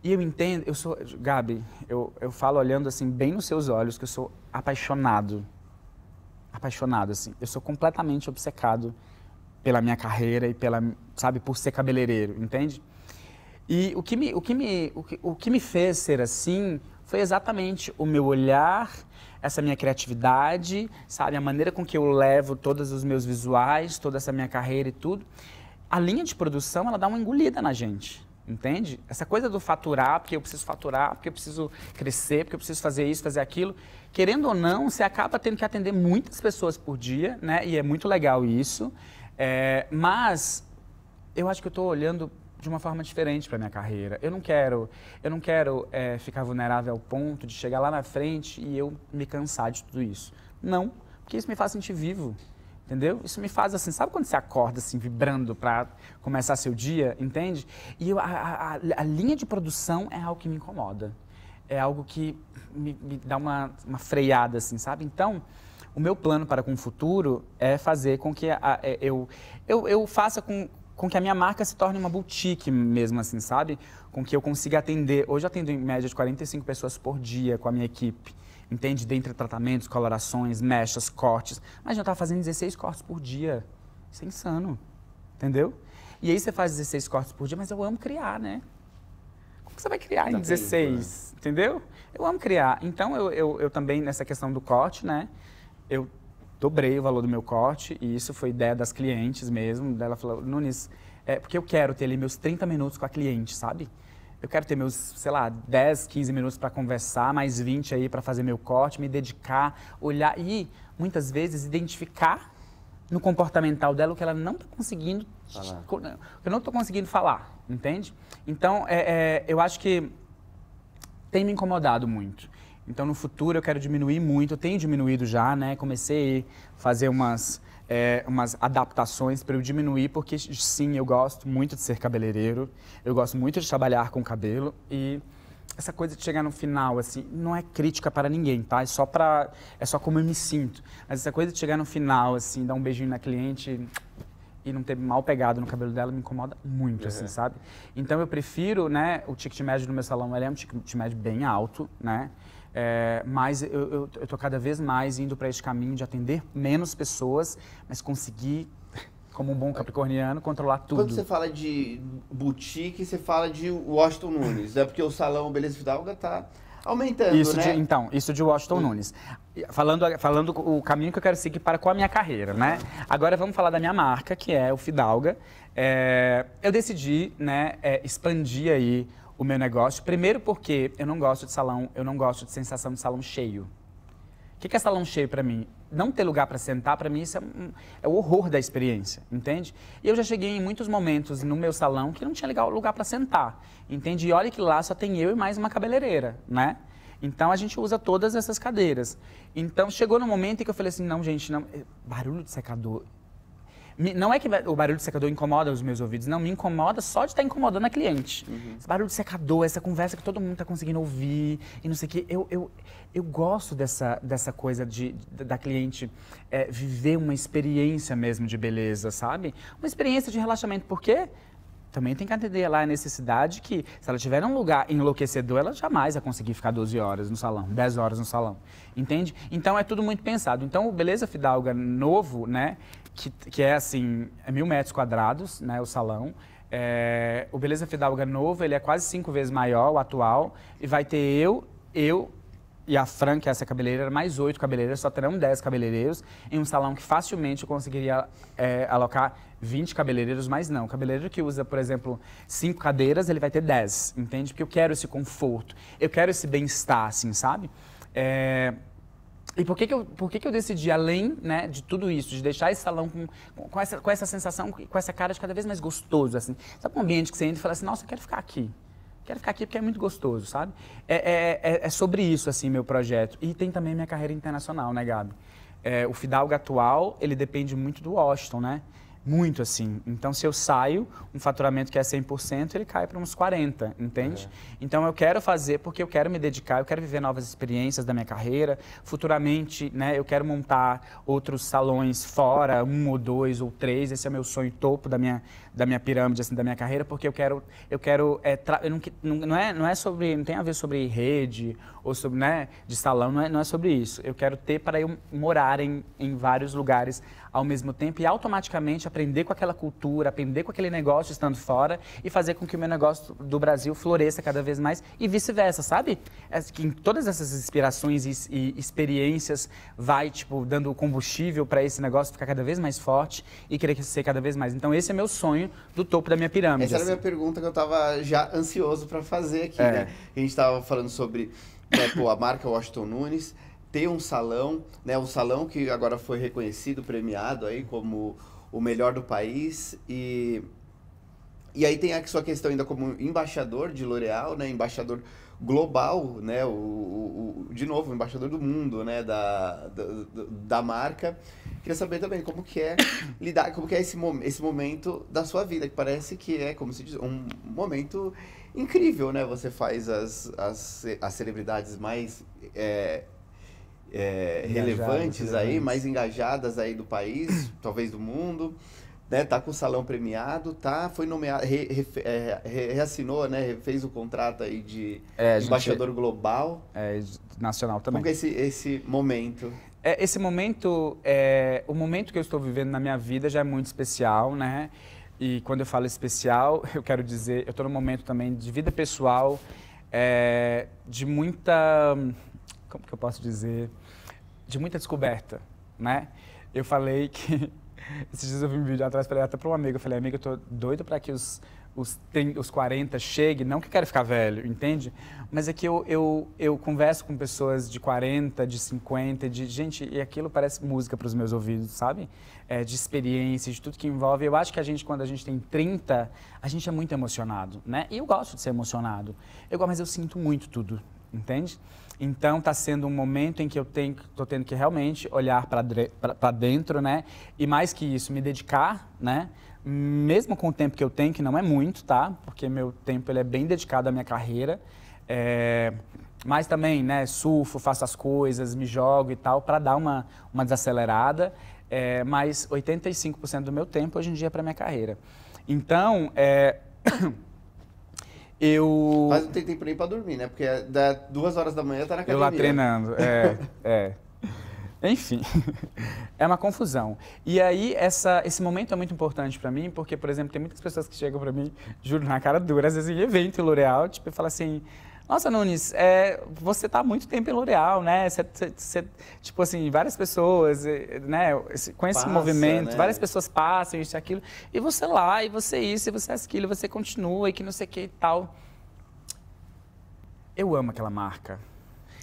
E eu entendo, eu sou, Gabi, eu, eu falo olhando assim bem nos seus olhos que eu sou apaixonado, apaixonado assim. Eu sou completamente obcecado pela minha carreira e pela, sabe, por ser cabeleireiro, entende? E o que me, o que me, o que, o que me fez ser assim foi exatamente o meu olhar essa minha criatividade, sabe? A maneira com que eu levo todos os meus visuais, toda essa minha carreira e tudo. A linha de produção, ela dá uma engolida na gente. Entende? Essa coisa do faturar, porque eu preciso faturar, porque eu preciso crescer, porque eu preciso fazer isso, fazer aquilo. Querendo ou não, você acaba tendo que atender muitas pessoas por dia, né? E é muito legal isso. É, mas eu acho que eu estou olhando de uma forma diferente para minha carreira. Eu não quero, eu não quero é, ficar vulnerável ao ponto de chegar lá na frente e eu me cansar de tudo isso. Não, porque isso me faz sentir vivo, entendeu? Isso me faz assim, sabe quando você acorda assim vibrando para começar seu dia, entende? E eu, a, a, a, linha de produção é algo que me incomoda, é algo que me, me dá uma, uma freada assim, sabe? Então o meu plano para com o futuro é fazer com que a, eu, eu, eu faça com com que a minha marca se torne uma boutique mesmo, assim, sabe? Com que eu consiga atender. Hoje eu atendo em média de 45 pessoas por dia com a minha equipe. Entende? Dentre tratamentos, colorações, mechas, cortes. Mas já estava tá fazendo 16 cortes por dia. Isso é insano. Entendeu? E aí você faz 16 cortes por dia, mas eu amo criar, né? Como que você vai criar em 16? Né? Entendeu? Eu amo criar. Então eu, eu, eu também, nessa questão do corte, né? Eu dobrei o valor do meu corte, e isso foi ideia das clientes mesmo. Ela falou, Nunes, é porque eu quero ter ali meus 30 minutos com a cliente, sabe? Eu quero ter meus, sei lá, 10, 15 minutos para conversar, mais 20 aí para fazer meu corte, me dedicar, olhar e muitas vezes identificar no comportamental dela o que ela não está conseguindo, falar. eu não estou conseguindo falar, entende? Então, é, é, eu acho que tem me incomodado muito. Então, no futuro, eu quero diminuir muito. Eu tenho diminuído já, né? Comecei a fazer umas, é, umas adaptações para eu diminuir, porque sim, eu gosto muito de ser cabeleireiro, eu gosto muito de trabalhar com cabelo e essa coisa de chegar no final, assim, não é crítica para ninguém, tá? É só para, é só como eu me sinto. Mas essa coisa de chegar no final, assim, dar um beijinho na cliente e não ter mal pegado no cabelo dela me incomoda muito, assim, uhum. assim, sabe? Então eu prefiro, né, o ticket médio no meu salão, ele é um ticket médio bem alto, né? É, mas eu estou cada vez mais indo para este caminho de atender menos pessoas, mas conseguir como um bom capricorniano, controlar tudo. Quando você fala de boutique, você fala de Washington Nunes, é Porque o salão Beleza Fidalga está aumentando, isso né? De, então, isso de Washington hum. Nunes. Falando, falando o caminho que eu quero seguir para com a minha carreira, né? Agora vamos falar da minha marca, que é o Fidalga. É, eu decidi né, é, expandir aí o meu negócio. Primeiro porque eu não gosto de salão, eu não gosto de sensação de salão cheio. O que, é salão cheio para mim? Não ter lugar para sentar, para mim, isso é, um, é, o horror da experiência, entende? E eu já cheguei em muitos momentos no meu salão que não tinha lugar para sentar, entende? E olha que lá só tem eu e mais uma cabeleireira, né? Então a gente usa todas essas cadeiras. Então chegou no momento em que eu falei assim: não, gente, não, eh, barulho de secador, não é que o barulho do secador incomoda os meus ouvidos, não. Me incomoda só de estar tá incomodando a cliente. Uhum. Esse barulho do secador, essa conversa que todo mundo está conseguindo ouvir e não sei o quê. Eu, eu, eu gosto dessa, dessa coisa de, da cliente é, viver uma experiência mesmo de beleza, sabe? Uma experiência de relaxamento. Por quê? também tem que atender lá a necessidade que, se ela tiver um lugar enlouquecedor, ela jamais vai conseguir ficar 12 horas no salão, 10 horas no salão. Entende? Então é tudo muito pensado. Então o Beleza Fidalga novo, né? que, que é assim, é mil metros quadrados, né, o salão. É, o Beleza Fidalga é novo, ele é quase cinco vezes maior, o atual, e vai ter eu, eu e a Fran, que é essa cabeleireira, mais oito cabeleireiros, só terão dez cabeleireiros, em um salão que facilmente eu conseguiria é, alocar 20 cabeleireiros, mas não. O cabeleireiro que usa, por exemplo, cinco cadeiras, ele vai ter 10, entende? Porque eu quero esse conforto, eu quero esse bem-estar, assim, sabe? É... E por que, que, eu, por que, que eu decidi, além né, de tudo isso, de deixar esse salão com, com, essa, com essa sensação, com essa cara de cada vez mais gostoso, assim? Sabe um ambiente que você entra e fala assim, nossa, eu quero ficar aqui. Quero ficar aqui porque é muito gostoso, sabe? É, é, é, é sobre isso, assim, meu projeto. E tem também minha carreira internacional, né, Gabi? É, o Fidalgo atual, ele depende muito do Washington, né? Muito assim. Então, se eu saio, um faturamento que é 100%, ele cai para uns 40%, entende? É. Então, eu quero fazer porque eu quero me dedicar, eu quero viver novas experiências da minha carreira. Futuramente, né, eu quero montar outros salões fora, um ou dois ou três. Esse é o meu sonho topo da minha, da minha pirâmide, assim, da minha carreira, porque eu quero. Eu quero é, tra... eu não, não, é, não é sobre. Não tem a ver sobre rede ou sobre. Né, de salão, não é, não é sobre isso. Eu quero ter para eu morar em, em vários lugares ao mesmo tempo e automaticamente aprender com aquela cultura, aprender com aquele negócio estando fora e fazer com que o meu negócio do Brasil floresça cada vez mais e vice-versa, sabe? É, que em todas essas inspirações e, experiências vai, tipo, dando combustível para esse negócio ficar cada vez mais forte e querer crescer cada vez mais. Então, esse é meu sonho do topo da minha pirâmide. Essa assim. era a minha assim. pergunta que eu estava já ansioso para fazer aqui, é. né? A gente estava falando sobre né, pô, a marca Washington Nunes, ter um salão, né, um salão que agora foi reconhecido, premiado aí como o melhor do país e e aí tem a sua questão ainda como embaixador de L'Oréal, né, embaixador global, né, o, o, o, de novo, embaixador do mundo, né, da, da, da marca. Queria saber também como que é lidar, como que é esse, esse momento da sua vida, que parece que é, como se diz, um momento incrível, né? Você faz as, as, as celebridades mais é, é, relevantes aí, mais engajadas aí do país, *coughs* talvez do mundo. Né, tá com o salão premiado, tá, foi nomeado, re, re, é, re, reassinou, né, fez o contrato aí de é, embaixador gente, global. É, nacional também. Como é esse, esse momento? É, esse momento, é, o momento que eu estou vivendo na minha vida já é muito especial, né, e quando eu falo especial, *laughs* eu quero dizer, eu estou num momento também de vida pessoal, é, de muita, como que eu posso dizer de muita descoberta, né? Eu falei *laughs* que. Esses dias eu vi um vídeo atrás, falei até para um amigo, eu falei, amigo eu tô doido para que os, os, os 40 cheguem, não que eu quero ficar velho, entende? Mas é que eu, eu, eu converso com pessoas de 40, de 50, de gente, e aquilo parece música para os meus ouvidos, sabe? É, de experiência, de tudo que envolve. Eu acho que a gente, quando a gente tem 30, a gente é muito emocionado, né? E eu gosto de ser emocionado. Eu, mas eu sinto muito tudo, entende? Então está sendo um momento em que eu tenho, tô tendo que realmente olhar para dentro, né? E mais que isso, me dedicar, né? Mesmo com o tempo que eu tenho, que não é muito, tá? Porque meu tempo ele é bem dedicado à minha carreira. É... Mas também, né, surfo, faço as coisas, me jogo e tal, para dar uma, uma desacelerada. É, mas 85% do meu tempo hoje em dia é para minha carreira. Então, é... *coughs* Eu. Mas não tem tempo nem pra dormir, né? Porque é dá duas horas da manhã tá na academia. Eu lá treinando, é. *laughs* é. Enfim, *laughs* é uma confusão. E aí, essa, esse momento é muito importante para mim, porque, por exemplo, tem muitas pessoas que chegam para mim, juro, na cara dura, às vezes em evento L'Oréal, tipo, e falam assim, nossa, Nunes, é, você está há muito tempo em L'Oréal, né? Você, tipo assim, várias pessoas, eh, né? Com esse Passa, movimento, né? várias pessoas passam, isso e aquilo. E você lá, e você isso, e você aquilo, e você continua, e que não sei o que e tal. Eu amo aquela marca.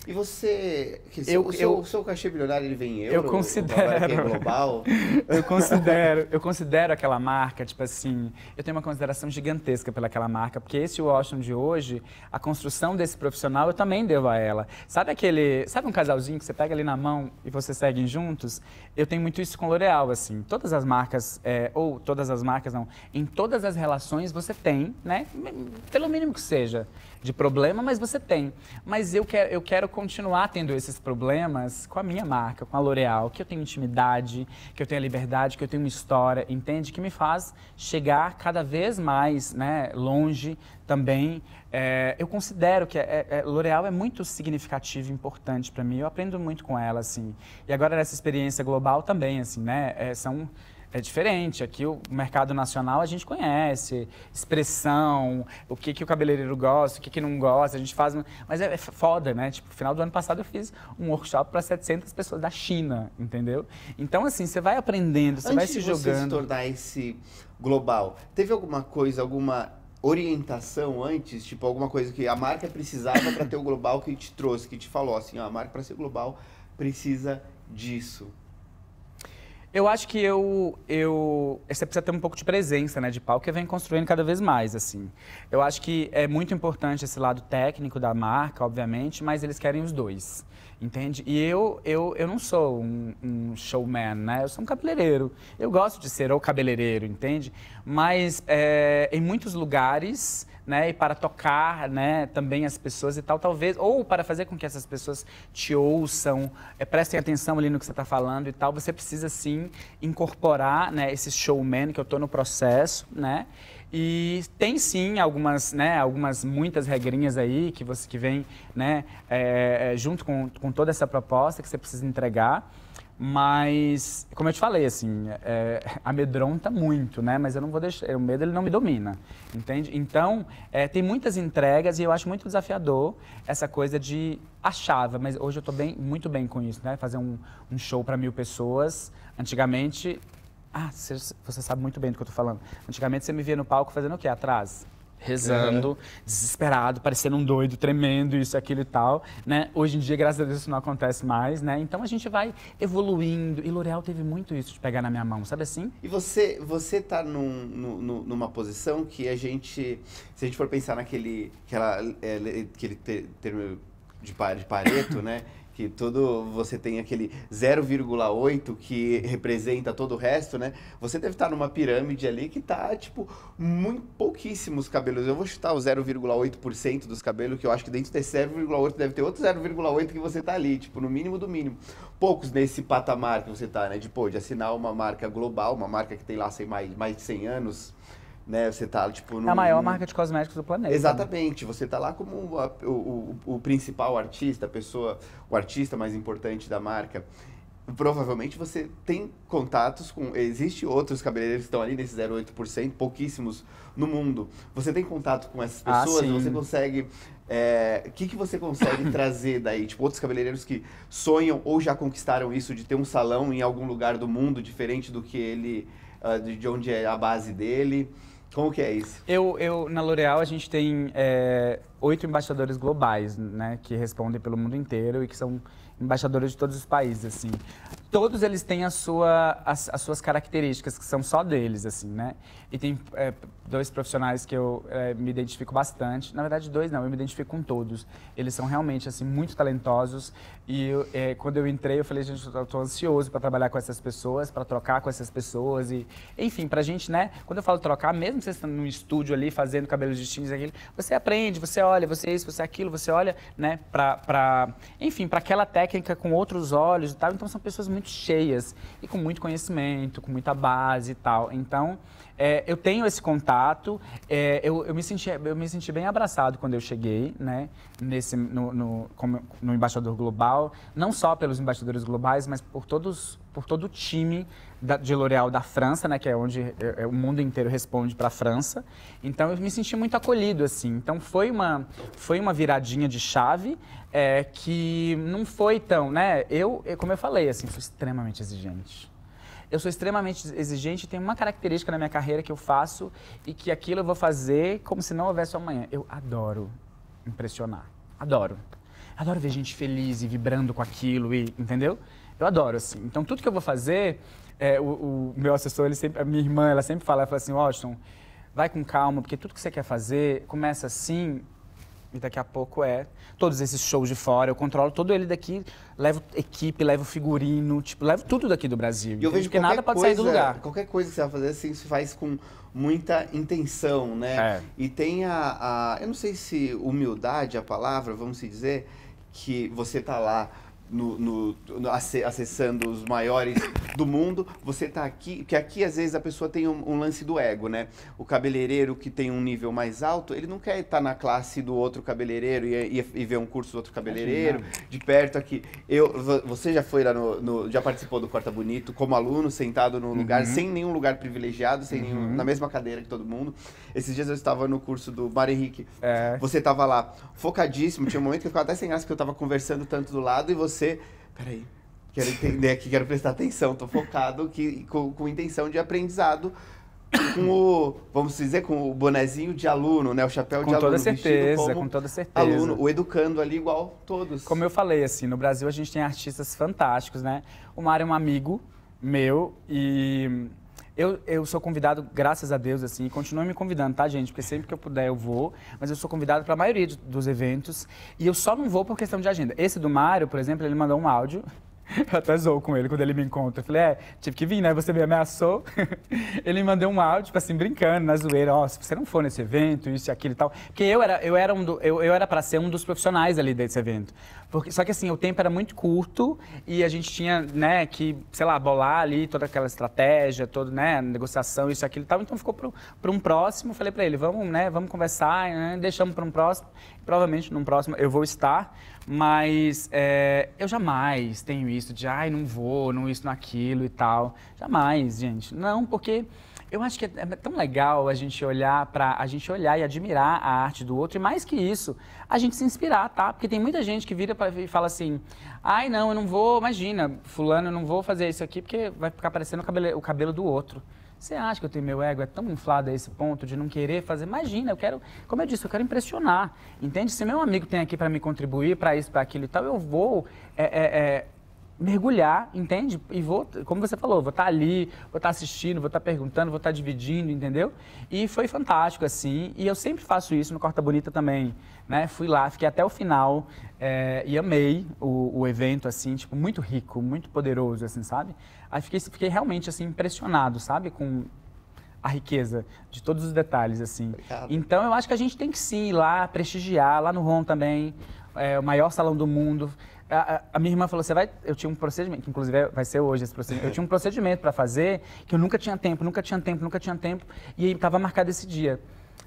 E você, que eu, o, seu, eu, o seu cachê bilionário ele vem em euro? Eu é considero. É global? *laughs* eu considero, eu considero aquela marca, tipo assim, eu tenho uma consideração gigantesca pelaquela marca, porque esse Washington de hoje, a construção desse profissional eu também devo a ela. Sabe aquele, sabe um casalzinho que você pega ali na mão e vocês seguem juntos? Eu tenho muito isso com L'Oréal, assim, todas as marcas é, ou todas as marcas não, em todas as relações você tem, né, pelo mínimo que seja, de problema, mas você tem. Mas eu quero, eu quero continuar tendo esses problemas com a minha marca, com a L'Oréal, que eu tenho intimidade, que eu tenho a liberdade, que eu tenho uma história, entende? Que me faz chegar cada vez mais né, longe também. É, eu considero que é, é, é L'Oréal é muito significativo e importante para mim. Eu aprendo muito com ela, assim. E agora nessa experiência global também, assim, né? É, são é diferente. Aqui o mercado nacional a gente conhece expressão, o que, que o cabeleireiro gosta, o que, que não gosta. A gente faz. Mas é, é foda, né? Tipo, no final do ano passado eu fiz um workshop para 700 pessoas da China, entendeu? Então, assim, você vai aprendendo, você vai se de jogando. Você se tornar esse global, teve alguma coisa, alguma orientação antes, tipo alguma coisa que a marca precisava para ter o global que te trouxe, que te falou assim, ó, a marca para ser global precisa disso. Eu acho que eu, eu. Você precisa ter um pouco de presença, né? De palco que vem construindo cada vez mais, assim. Eu acho que é muito importante esse lado técnico da marca, obviamente, mas eles querem os dois. Entende? E eu, eu, eu não sou um, um showman, né? Eu sou um cabeleireiro. Eu gosto de ser o cabeleireiro, entende? Mas é, em muitos lugares né, e para tocar, né, também as pessoas e tal, talvez, ou para fazer com que essas pessoas te ouçam, é, prestem atenção ali no que você está falando e tal, você precisa sim incorporar, né, esse showman que eu estou no processo, né, e tem sim algumas, né, algumas muitas regrinhas aí que você que vem, né, é, junto com, com toda essa proposta que você precisa entregar. Mas, como eu te falei, assim, é, amedronta muito, né? Mas eu não vou deixar, o medo ele não me domina, entende? Então, é, tem muitas entregas e eu acho muito desafiador essa coisa de achava, mas hoje eu estou bem, muito bem com isso, né? Fazer um, um show para mil pessoas. Antigamente, ah, você, você sabe muito bem do que eu estou falando. Antigamente você me via no palco fazendo o quê? Atrás rezando, uhum. desesperado, parecendo um doido, tremendo, isso, aquilo e tal, né? Hoje em dia, graças a Deus, isso não acontece mais, né? Então a gente vai evoluindo. E L'Oréal teve muito isso de pegar na minha mão, sabe assim? E você, você tá num, num, numa posição que a gente, se a gente for pensar naquele, aquela, é, aquele termo de, de Pareto, né? *laughs* que tudo você tem aquele 0,8 que representa todo o resto, né? Você deve estar numa pirâmide ali que tá, tipo, muito pouquíssimos cabelos. Eu vou chutar o 0,8% dos cabelos, que eu acho que dentro desse 0,8 deve ter outro 0,8 que você tá ali, tipo, no mínimo do mínimo. Poucos nesse patamar que você tá, né? De, pô, de assinar uma marca global, uma marca que tem lá, sei, mais, mais de 100 anos, né? Você tá, tipo... Num, é a maior marca de cosméticos do planeta. Né? Exatamente. Né? Você tá lá como o, o, o, principal artista, a pessoa, o artista mais importante da marca. Provavelmente você tem contatos com... Existem outros cabeleireiros que estão ali nesse 0,8%, pouquíssimos no mundo. Você tem contato com essas ah, pessoas, ah, você consegue... O é, que, que você consegue *coughs* trazer daí? Tipo, outros cabeleireiros que sonham ou já conquistaram isso de ter um salão em algum lugar do mundo diferente do que ele... Ah, de onde é a base dele. Como que é isso? Eu, eu na L'Oréal a gente tem é, oito embaixadores globais, né, que respondem pelo mundo inteiro e que são embaixadores de todos os países, assim todos eles têm a sua, as, as, suas características que são só deles, assim, né? E tem é, dois profissionais que eu é, me identifico bastante. Na verdade, dois não, eu me identifico com todos. Eles são realmente, assim, muito talentosos. E eu, é, quando eu entrei, eu falei, gente, eu tô ansioso para trabalhar com essas pessoas, para trocar com essas pessoas. e Enfim, pra gente, né? Quando eu falo trocar, mesmo você estando num estúdio ali, fazendo cabelos distintos e aquilo, você aprende, você olha, você isso, você aquilo, você olha, né? Pra, pra enfim, para aquela técnica com outros olhos e tal. Então, são pessoas muito muito cheias e com muito conhecimento, com muita base e tal. Então, é, eu tenho esse contato, é, eu, eu, me senti, eu me senti bem abraçado quando eu cheguei, né, nesse, no, no, como, no embaixador global, não só pelos embaixadores globais, mas por todos, por todo o time da, de L'Oréal da França, né, que é onde é, é o mundo inteiro responde para a França. Então eu me senti muito acolhido assim. Então foi uma, foi uma viradinha de chave, é, que não foi tão, né? Eu, como eu falei, assim, sou extremamente exigente. Eu sou extremamente exigente e tem uma característica na minha carreira que eu faço e que aquilo eu vou fazer como se não houvesse amanhã. Eu adoro impressionar. Adoro. Adoro ver gente feliz e vibrando com aquilo e, entendeu? Eu adoro, assim. Então, tudo que eu vou fazer, é, o, o, meu assessor, ele sempre, a minha irmã, ela sempre fala, ela fala assim, Washington, vai com calma, porque tudo que você quer fazer, começa assim, e daqui a pouco é todos esses shows de fora, eu controlo todo ele daqui, levo equipe, levo figurino, tipo, levo tudo daqui do Brasil. E eu vejo que nada pode coisa, sair do lugar. Qualquer coisa que você vai fazer, assim, se faz com muita intenção, né? É. E tem a, a, eu não sei se humildade é a palavra, vamos dizer, que você tá lá no, no, no, acessando os maiores do mundo, você está aqui, que aqui às vezes a pessoa tem um, um, lance do ego, né? O cabeleireiro que tem um nível mais alto, ele não quer estar na classe do outro cabeleireiro e, e, e ver um curso do outro cabeleireiro Imagina. de perto aqui. Eu, você já foi lá no, já participou do Corta Bonito como aluno, sentado no lugar, uhum. sem nenhum lugar privilegiado, sem uhum. nenhum, na mesma cadeira que todo mundo. Esses dias eu estava no curso do Mar Henrique. É. Você estava lá focadíssimo, tinha um momento que eu ficava até sem graça porque eu estava conversando tanto do lado e você você. Peraí, quero entender aqui, quero prestar atenção, tô focado que, com, com intenção de aprendizado com o, vamos dizer, com o bonezinho de aluno, né? O chapéu com de aluno. com Toda certeza, com toda certeza, Aluno, o educando ali igual todos. Como eu falei, assim, no Brasil a gente tem artistas fantásticos, né? O Mário é um amigo meu e eu, eu sou convidado, graças a Deus, assim, e continue me convidando, tá, gente? Porque sempre que eu puder eu vou, mas eu sou convidado para a maioria de, dos eventos e eu só não vou por questão de agenda. Esse do Mário, por exemplo, ele mandou um áudio *laughs* Eu até zoou com ele quando ele me encontra. Eu falei, é, tive que vir, né? Você me ameaçou. *laughs* ele me mandou um áudio, tipo assim, brincando, na zoeira. Ó, oh, se você não for nesse evento, isso e aquilo e tal. Porque eu era, eu era um do, eu, eu era para ser um dos profissionais ali desse evento. Porque, só que assim, o tempo era muito curto e a gente tinha, né, que, sei lá, bolar ali toda aquela estratégia, toda, né, negociação, isso e aquilo e tal. Então ficou para um próximo. Falei para ele, vamos, né, vamos conversar, né, deixamos para um próximo. Provavelmente num próximo eu vou estar. Mas é, eu jamais tenho isso de, ai, não vou, não isso, naquilo e tal. Jamais, gente. Não, porque eu acho que é tão legal a gente olhar para a gente olhar e admirar a arte do outro e mais que isso, a gente se inspirar, tá? Porque tem muita gente que vira pra, e fala assim: "Ai, não, eu não vou, imagina, fulano, eu não vou fazer isso aqui porque vai ficar parecendo o cabelo, o cabelo do outro". Você acha que eu tenho meu ego é tão inflado a esse ponto de não querer fazer? Imagina, eu quero, como eu disse, eu quero impressionar. Entende? Se meu amigo tem aqui para me contribuir para isso, para aquilo e tal, eu vou é, é, é mergulhar, entende? E vou, como você falou, vou estar tá ali, vou estar tá assistindo, vou estar tá perguntando, vou estar dividindo, entendeu? E foi fantástico, assim. E eu sempre faço isso no Corta Bonita também, né? Fui lá, fiquei até o final é, e amei o, o, evento, assim, tipo, muito rico, muito poderoso, assim, sabe? Aí fiquei, fiquei realmente, assim, impressionado, sabe? Com a riqueza de todos os detalhes, assim. Obrigado. Então, eu acho que a gente tem que sim ir lá, prestigiar, lá no ROM também, é, o maior salão do mundo, a, a, minha irmã falou: você vai. Eu tinha um procedimento, que inclusive é, vai ser hoje esse procedimento. Eu tinha um procedimento para fazer que eu nunca tinha tempo, nunca tinha tempo, nunca tinha tempo. E estava marcado esse dia.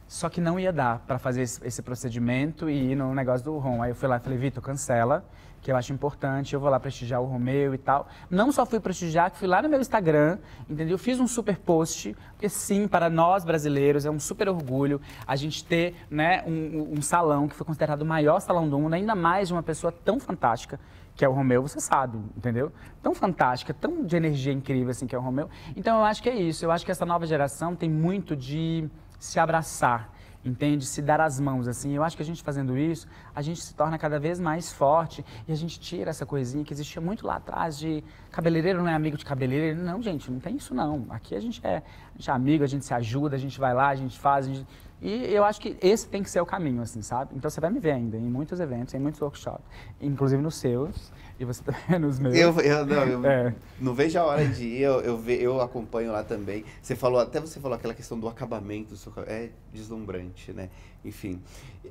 Só que não ia dar para fazer esse, esse, procedimento e ir no negócio do ROM. Aí eu fui lá e falei: Vitor, cancela que eu acho importante. Eu vou lá prestigiar o Romeu e tal. Não só fui prestigiar, que fui lá no meu Instagram, entendeu? Fiz um super post, porque sim, para nós brasileiros é um super orgulho a gente ter né, um, um salão que foi considerado o maior salão do mundo, ainda mais de uma pessoa tão fantástica que é o Romeu, você sabe, entendeu? Tão fantástica, tão de energia incrível assim que é o Romeu. Então eu acho que é isso. Eu acho que essa nova geração tem muito de se abraçar, entende? Se dar as mãos, assim. Eu acho que a gente fazendo isso, a gente se torna cada vez mais forte e a gente tira essa coisinha que existia muito lá atrás de cabeleireiro não é amigo de cabeleireiro. Não, gente, não tem isso não. Aqui a gente é, a gente é amigo, a gente se ajuda, a gente vai lá, a gente faz. A gente... E eu acho que esse tem que ser o caminho, assim, sabe? Então você vai me ver ainda em muitos eventos, em muitos workshops, inclusive nos seus. E você também é nos meus. Eu, eu, não, eu é. não vejo a hora de ir, eu, eu, ve, eu acompanho lá também. Você falou, até você falou aquela questão do acabamento do seu É deslumbrante, né? Enfim.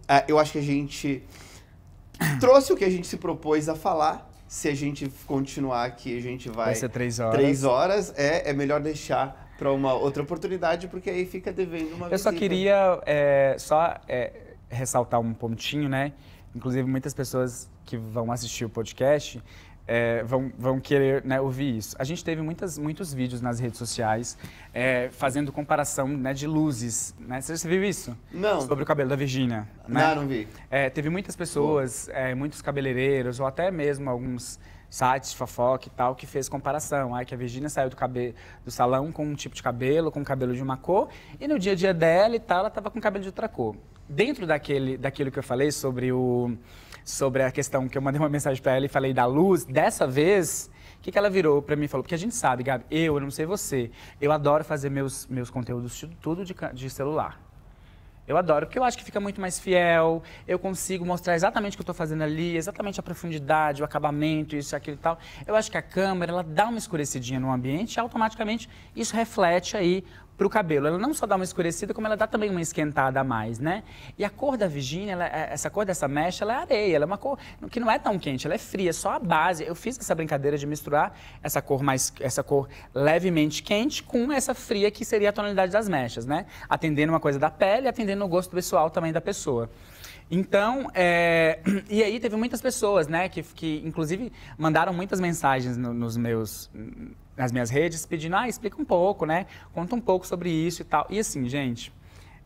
Ah, eu acho que a gente trouxe o que a gente se propôs a falar. Se a gente continuar aqui, a gente vai. Vai ser três horas. Três horas. É, é melhor deixar para uma outra oportunidade, porque aí fica devendo uma Eu visita. só queria é, só é, ressaltar um pontinho, né? Inclusive, muitas pessoas que vão assistir o podcast é, vão, vão querer né, ouvir isso. A gente teve muitas, muitos vídeos nas redes sociais é, fazendo comparação né, de luzes. Né? Você, você viu isso? Não. Sobre o cabelo da Virgínia. Né? Não, não vi. É, teve muitas pessoas, é, muitos cabeleireiros, ou até mesmo alguns sites, fofoca e tal, que fez comparação. Aí que a Virgínia saiu do, cabelo, do salão com um tipo de cabelo, com um cabelo de uma cor, e no dia a dia dela e tal, ela estava com cabelo de outra cor. Dentro daquele, daquilo que eu falei sobre o sobre a questão que eu mandei uma mensagem para ela e falei da luz. Dessa vez, o que, que ela virou para mim e falou? Porque a gente sabe, Gabi, eu, eu não sei você, eu adoro fazer meus, meus conteúdos tudo de, de celular. Eu adoro, porque eu acho que fica muito mais fiel, eu consigo mostrar exatamente o que eu estou fazendo ali, exatamente a profundidade, o acabamento, isso, aquilo e tal. Eu acho que a câmera, ela dá uma escurecidinha no ambiente e automaticamente isso reflete aí para o cabelo. Ela não só dá uma escurecida, como ela dá também uma esquentada a mais, né? E a cor da Virgínia, é, essa cor dessa mecha, ela é areia, ela é uma cor que não é tão quente, ela é fria, só a base. Eu fiz essa brincadeira de misturar essa cor mais, essa cor levemente quente com essa fria que seria a tonalidade das mechas, né? Atendendo uma coisa da pele, atendendo o gosto pessoal também da pessoa. Então, é... *clears throat* e aí teve muitas pessoas, né, que, que inclusive mandaram muitas mensagens no, nos meus nas minhas redes pedindo, ah, explica um pouco, né? Conta um pouco sobre isso e tal. E assim, gente,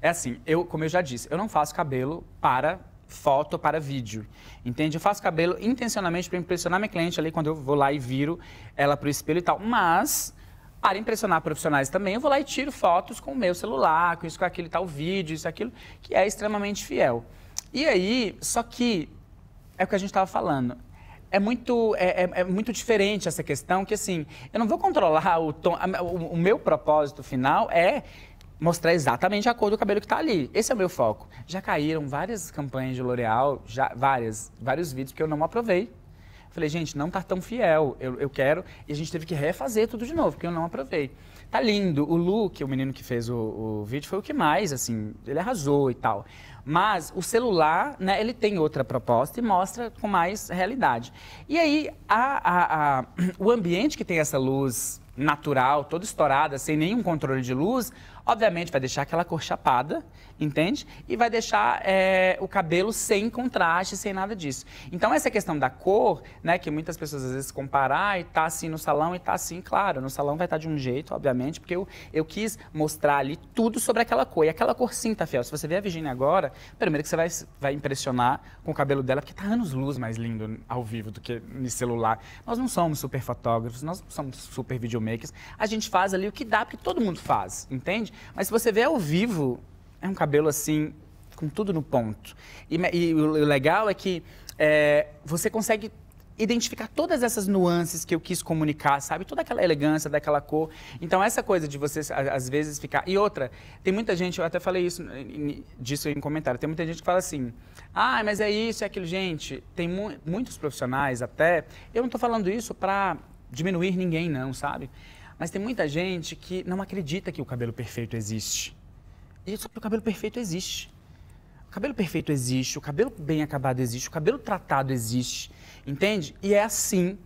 é assim, eu, como eu já disse, eu não faço cabelo para foto para vídeo. Entende? Eu faço cabelo intencionalmente para impressionar minha cliente ali quando eu vou lá e viro ela para o espelho e tal. Mas para impressionar profissionais também, eu vou lá e tiro fotos com o meu celular, com isso, com aquele tal vídeo, isso, aquilo, que é extremamente fiel. E aí, só que é o que a gente estava falando é muito, é, é, é, muito diferente essa questão, que assim, eu não vou controlar o tom. A, o, o, meu propósito final é mostrar exatamente a cor do cabelo que está ali. Esse é o meu foco. Já caíram várias campanhas de L'Oréal, várias, vários vídeos que eu não aprovei. Falei, gente, não tá tão fiel, eu, eu quero. E a gente teve que refazer tudo de novo, porque eu não aprovei. Tá lindo. O Lu, que é o menino que fez o, o vídeo, foi o que mais, assim, ele arrasou e tal. Mas o celular, né, ele tem outra proposta e mostra com mais realidade. E aí, a, a, a, o ambiente que tem essa luz natural, toda estourada, sem nenhum controle de luz, Obviamente vai deixar aquela cor chapada, entende? E vai deixar é, o cabelo sem contraste, sem nada disso. Então essa questão da cor, né, que muitas pessoas às vezes comparar e tá assim no salão e tá assim, claro, no salão vai estar tá de um jeito, obviamente, porque eu, eu quis mostrar ali tudo sobre aquela cor. E aquela cor sim tá fiel. Se você vê a Virginia agora, primeiro que você vai, vai impressionar com o cabelo dela, porque tá anos-luz mais lindo ao vivo do que no celular. Nós não somos super fotógrafos, nós não somos super videomakers. A gente faz ali o que dá, porque todo mundo faz, entende? Mas se você vê ao vivo, é um cabelo assim, com tudo no ponto. E, e o legal é que é, você consegue identificar todas essas nuances que eu quis comunicar, sabe? Toda aquela elegância, daquela cor. Então, essa coisa de você, às vezes, ficar... E outra, tem muita gente, eu até falei isso, disso em comentário, tem muita gente que fala assim, ah, mas é isso, é aquilo. Gente, tem mu muitos profissionais até... Eu não estou falando isso para diminuir ninguém, não, sabe? Mas tem muita gente que não acredita que o cabelo perfeito existe. E só que o cabelo perfeito existe. O cabelo perfeito existe, o cabelo bem acabado existe, o cabelo tratado existe, entende? E é assim.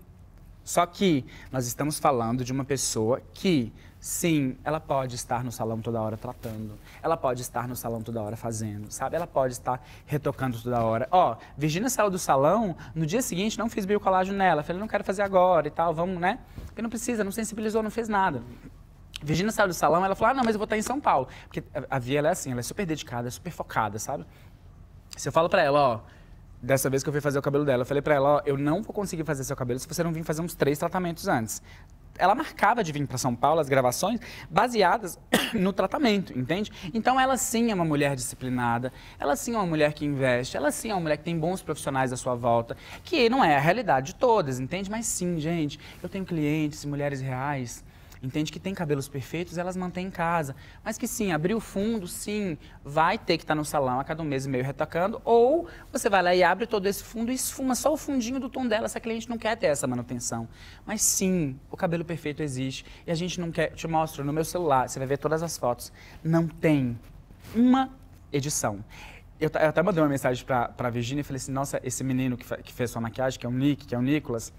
Só que nós estamos falando de uma pessoa que Sim, ela pode estar no salão toda hora tratando. Ela pode estar no salão toda hora fazendo, sabe? Ela pode estar retocando toda hora. Ó, Virginia saiu do salão, no dia seguinte não fiz biocolágeno nela. Falei, não quero fazer agora e tal, vamos, né? Porque não precisa, não sensibilizou, não fez nada. Virginia saiu do salão, ela falou, ah, não, mas eu vou estar em São Paulo. Porque a Via, ela é assim, ela é super dedicada, super focada, sabe? Se eu falo pra ela, ó, dessa vez que eu fui fazer o cabelo dela, eu falei pra ela, ó, eu não vou conseguir fazer seu cabelo se você não vir fazer uns três tratamentos antes ela marcava de vir para São Paulo as gravações baseadas *coughs* no tratamento, entende? Então ela sim é uma mulher disciplinada, ela sim é uma mulher que investe, ela sim é uma mulher que tem bons profissionais à sua volta, que não é a realidade de todas, entende? Mas sim, gente, eu tenho clientes, mulheres reais, entende que tem cabelos perfeitos, elas mantêm em casa. Mas que sim, abrir o fundo, sim, vai ter que estar tá no salão a cada um mês e meio retocando, ou você vai lá e abre todo esse fundo e esfuma só o fundinho do tom dela, se a cliente não quer ter essa manutenção. Mas sim, o cabelo perfeito existe e a gente não quer. Te mostro no meu celular, você vai ver todas as fotos. Não tem uma edição. Eu, eu até mandei uma mensagem para a Virginia e falei assim: nossa, esse menino que, que fez sua maquiagem, que é o Nick, que é o Nicolas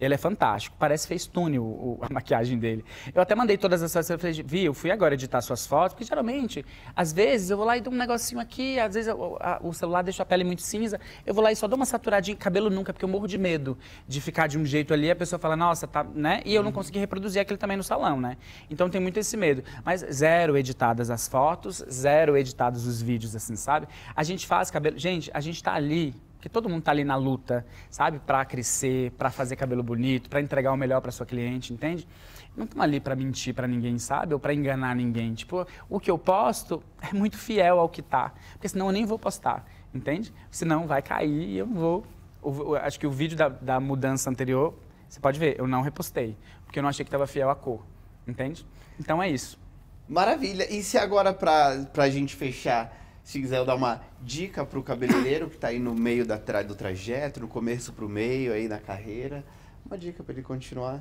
ele é fantástico. Parece Facetune o, a maquiagem dele. Eu até mandei todas as fotos. Eu falei, Vi, eu fui agora editar suas fotos, porque geralmente, às vezes, eu vou lá e dou um negocinho aqui, às vezes eu, a, o celular deixa a pele muito cinza. Eu vou lá e só dou uma saturadinha. Cabelo nunca, porque eu morro de medo de ficar de um jeito ali. A pessoa fala, nossa, tá, né? E eu não uhum. consegui reproduzir aquele também no salão, né? Então tem muito esse medo. Mas zero editadas as fotos, zero editados os vídeos, assim, sabe? A gente faz cabelo. Gente, a gente tá ali porque todo mundo está ali na luta, sabe? Para crescer, para fazer cabelo bonito, para entregar o melhor para sua cliente, entende? Não estamos ali para mentir para ninguém, sabe? Ou para enganar ninguém. Tipo, o que eu posto é muito fiel ao que tá. Porque senão eu nem vou postar, entende? Senão vai cair e eu vou. Eu acho que o vídeo da, da mudança anterior, você pode ver, eu não repostei. Porque eu não achei que estava fiel à cor, entende? Então é isso. Maravilha. E se agora, para a gente fechar, se quiser dar uma dica para o cabeleireiro que está aí no meio da tra do trajeto, no começo para o meio, aí na carreira, uma dica para ele continuar.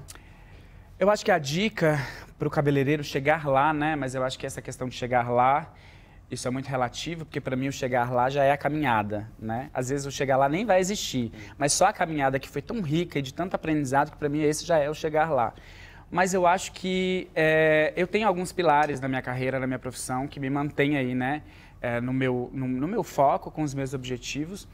Eu acho que a dica para o cabeleireiro chegar lá, né? Mas eu acho que essa questão de chegar lá, isso é muito relativo, porque para mim o chegar lá já é a caminhada, né? Às vezes o chegar lá nem vai existir, mas só a caminhada que foi tão rica e de tanto aprendizado que para mim esse já é o chegar lá mas eu acho que é, eu tenho alguns pilares na minha carreira, na minha profissão, que me mantém aí, né? É, no, meu, no, no, meu foco, com os meus objetivos.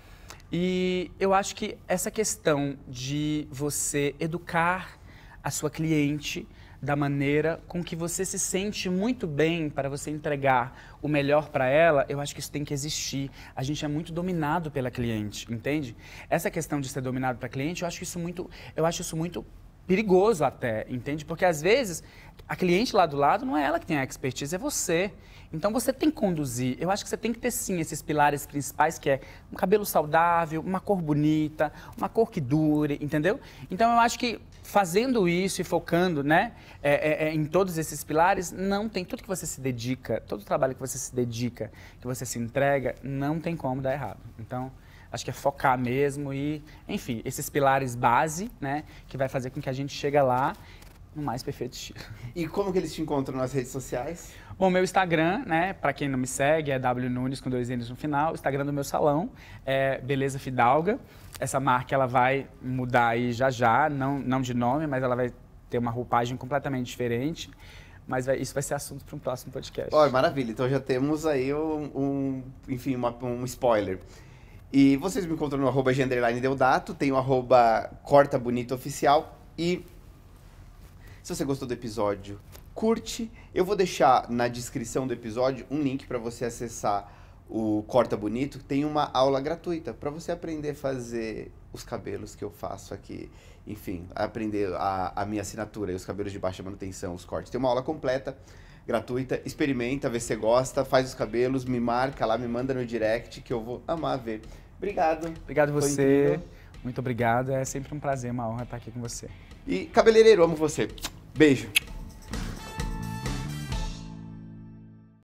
E eu acho que essa questão de você educar a sua cliente da maneira com que você se sente muito bem para você entregar o melhor para ela, eu acho que isso tem que existir. A gente é muito dominado pela cliente, entende? Essa questão de ser dominado pela cliente, eu acho que isso muito, eu acho isso muito perigoso até, entende? Porque às vezes a cliente lá do lado não é ela que tem a expertise, é você. Então você tem que conduzir. Eu acho que você tem que ter sim esses pilares principais que é um cabelo saudável, uma cor bonita, uma cor que dure, entendeu? Então eu acho que fazendo isso e focando, né, é, é, é em todos esses pilares, não tem tudo que você se dedica, todo o trabalho que você se dedica, que você se entrega, não tem como dar errado. Então acho que é focar mesmo e, enfim, esses pilares base, né, que vai fazer com que a gente chegue lá no mais perfeito estilo. E como que eles te encontram nas redes sociais? Bom, meu Instagram, né, para quem não me segue, é W Nunes com dois N's no final. O Instagram do meu salão é Beleza Fidalga. Essa marca ela vai mudar aí já já, não não de nome, mas ela vai ter uma roupagem completamente diferente. Mas vai, isso vai ser assunto para um próximo podcast. Olha, maravilha. Então já temos aí um, um enfim, uma, um spoiler. E vocês me encontram no arroba tem o arroba Corta Bonito Oficial. E se você gostou do episódio, curte. Eu vou deixar na descrição do episódio um link para você acessar o Corta Bonito. Tem uma aula gratuita para você aprender a fazer os cabelos que eu faço aqui. Enfim, aprender a, a minha assinatura e os cabelos de baixa manutenção, os cortes. Tem uma aula completa gratuita. Experimenta, vê se gosta, faz os cabelos, me marca lá, me manda no direct que eu vou amar ver Obrigado. Obrigado você. Muito obrigado. É sempre um prazer, uma honra estar aqui com você. E cabeleireiro, amo você. Beijo.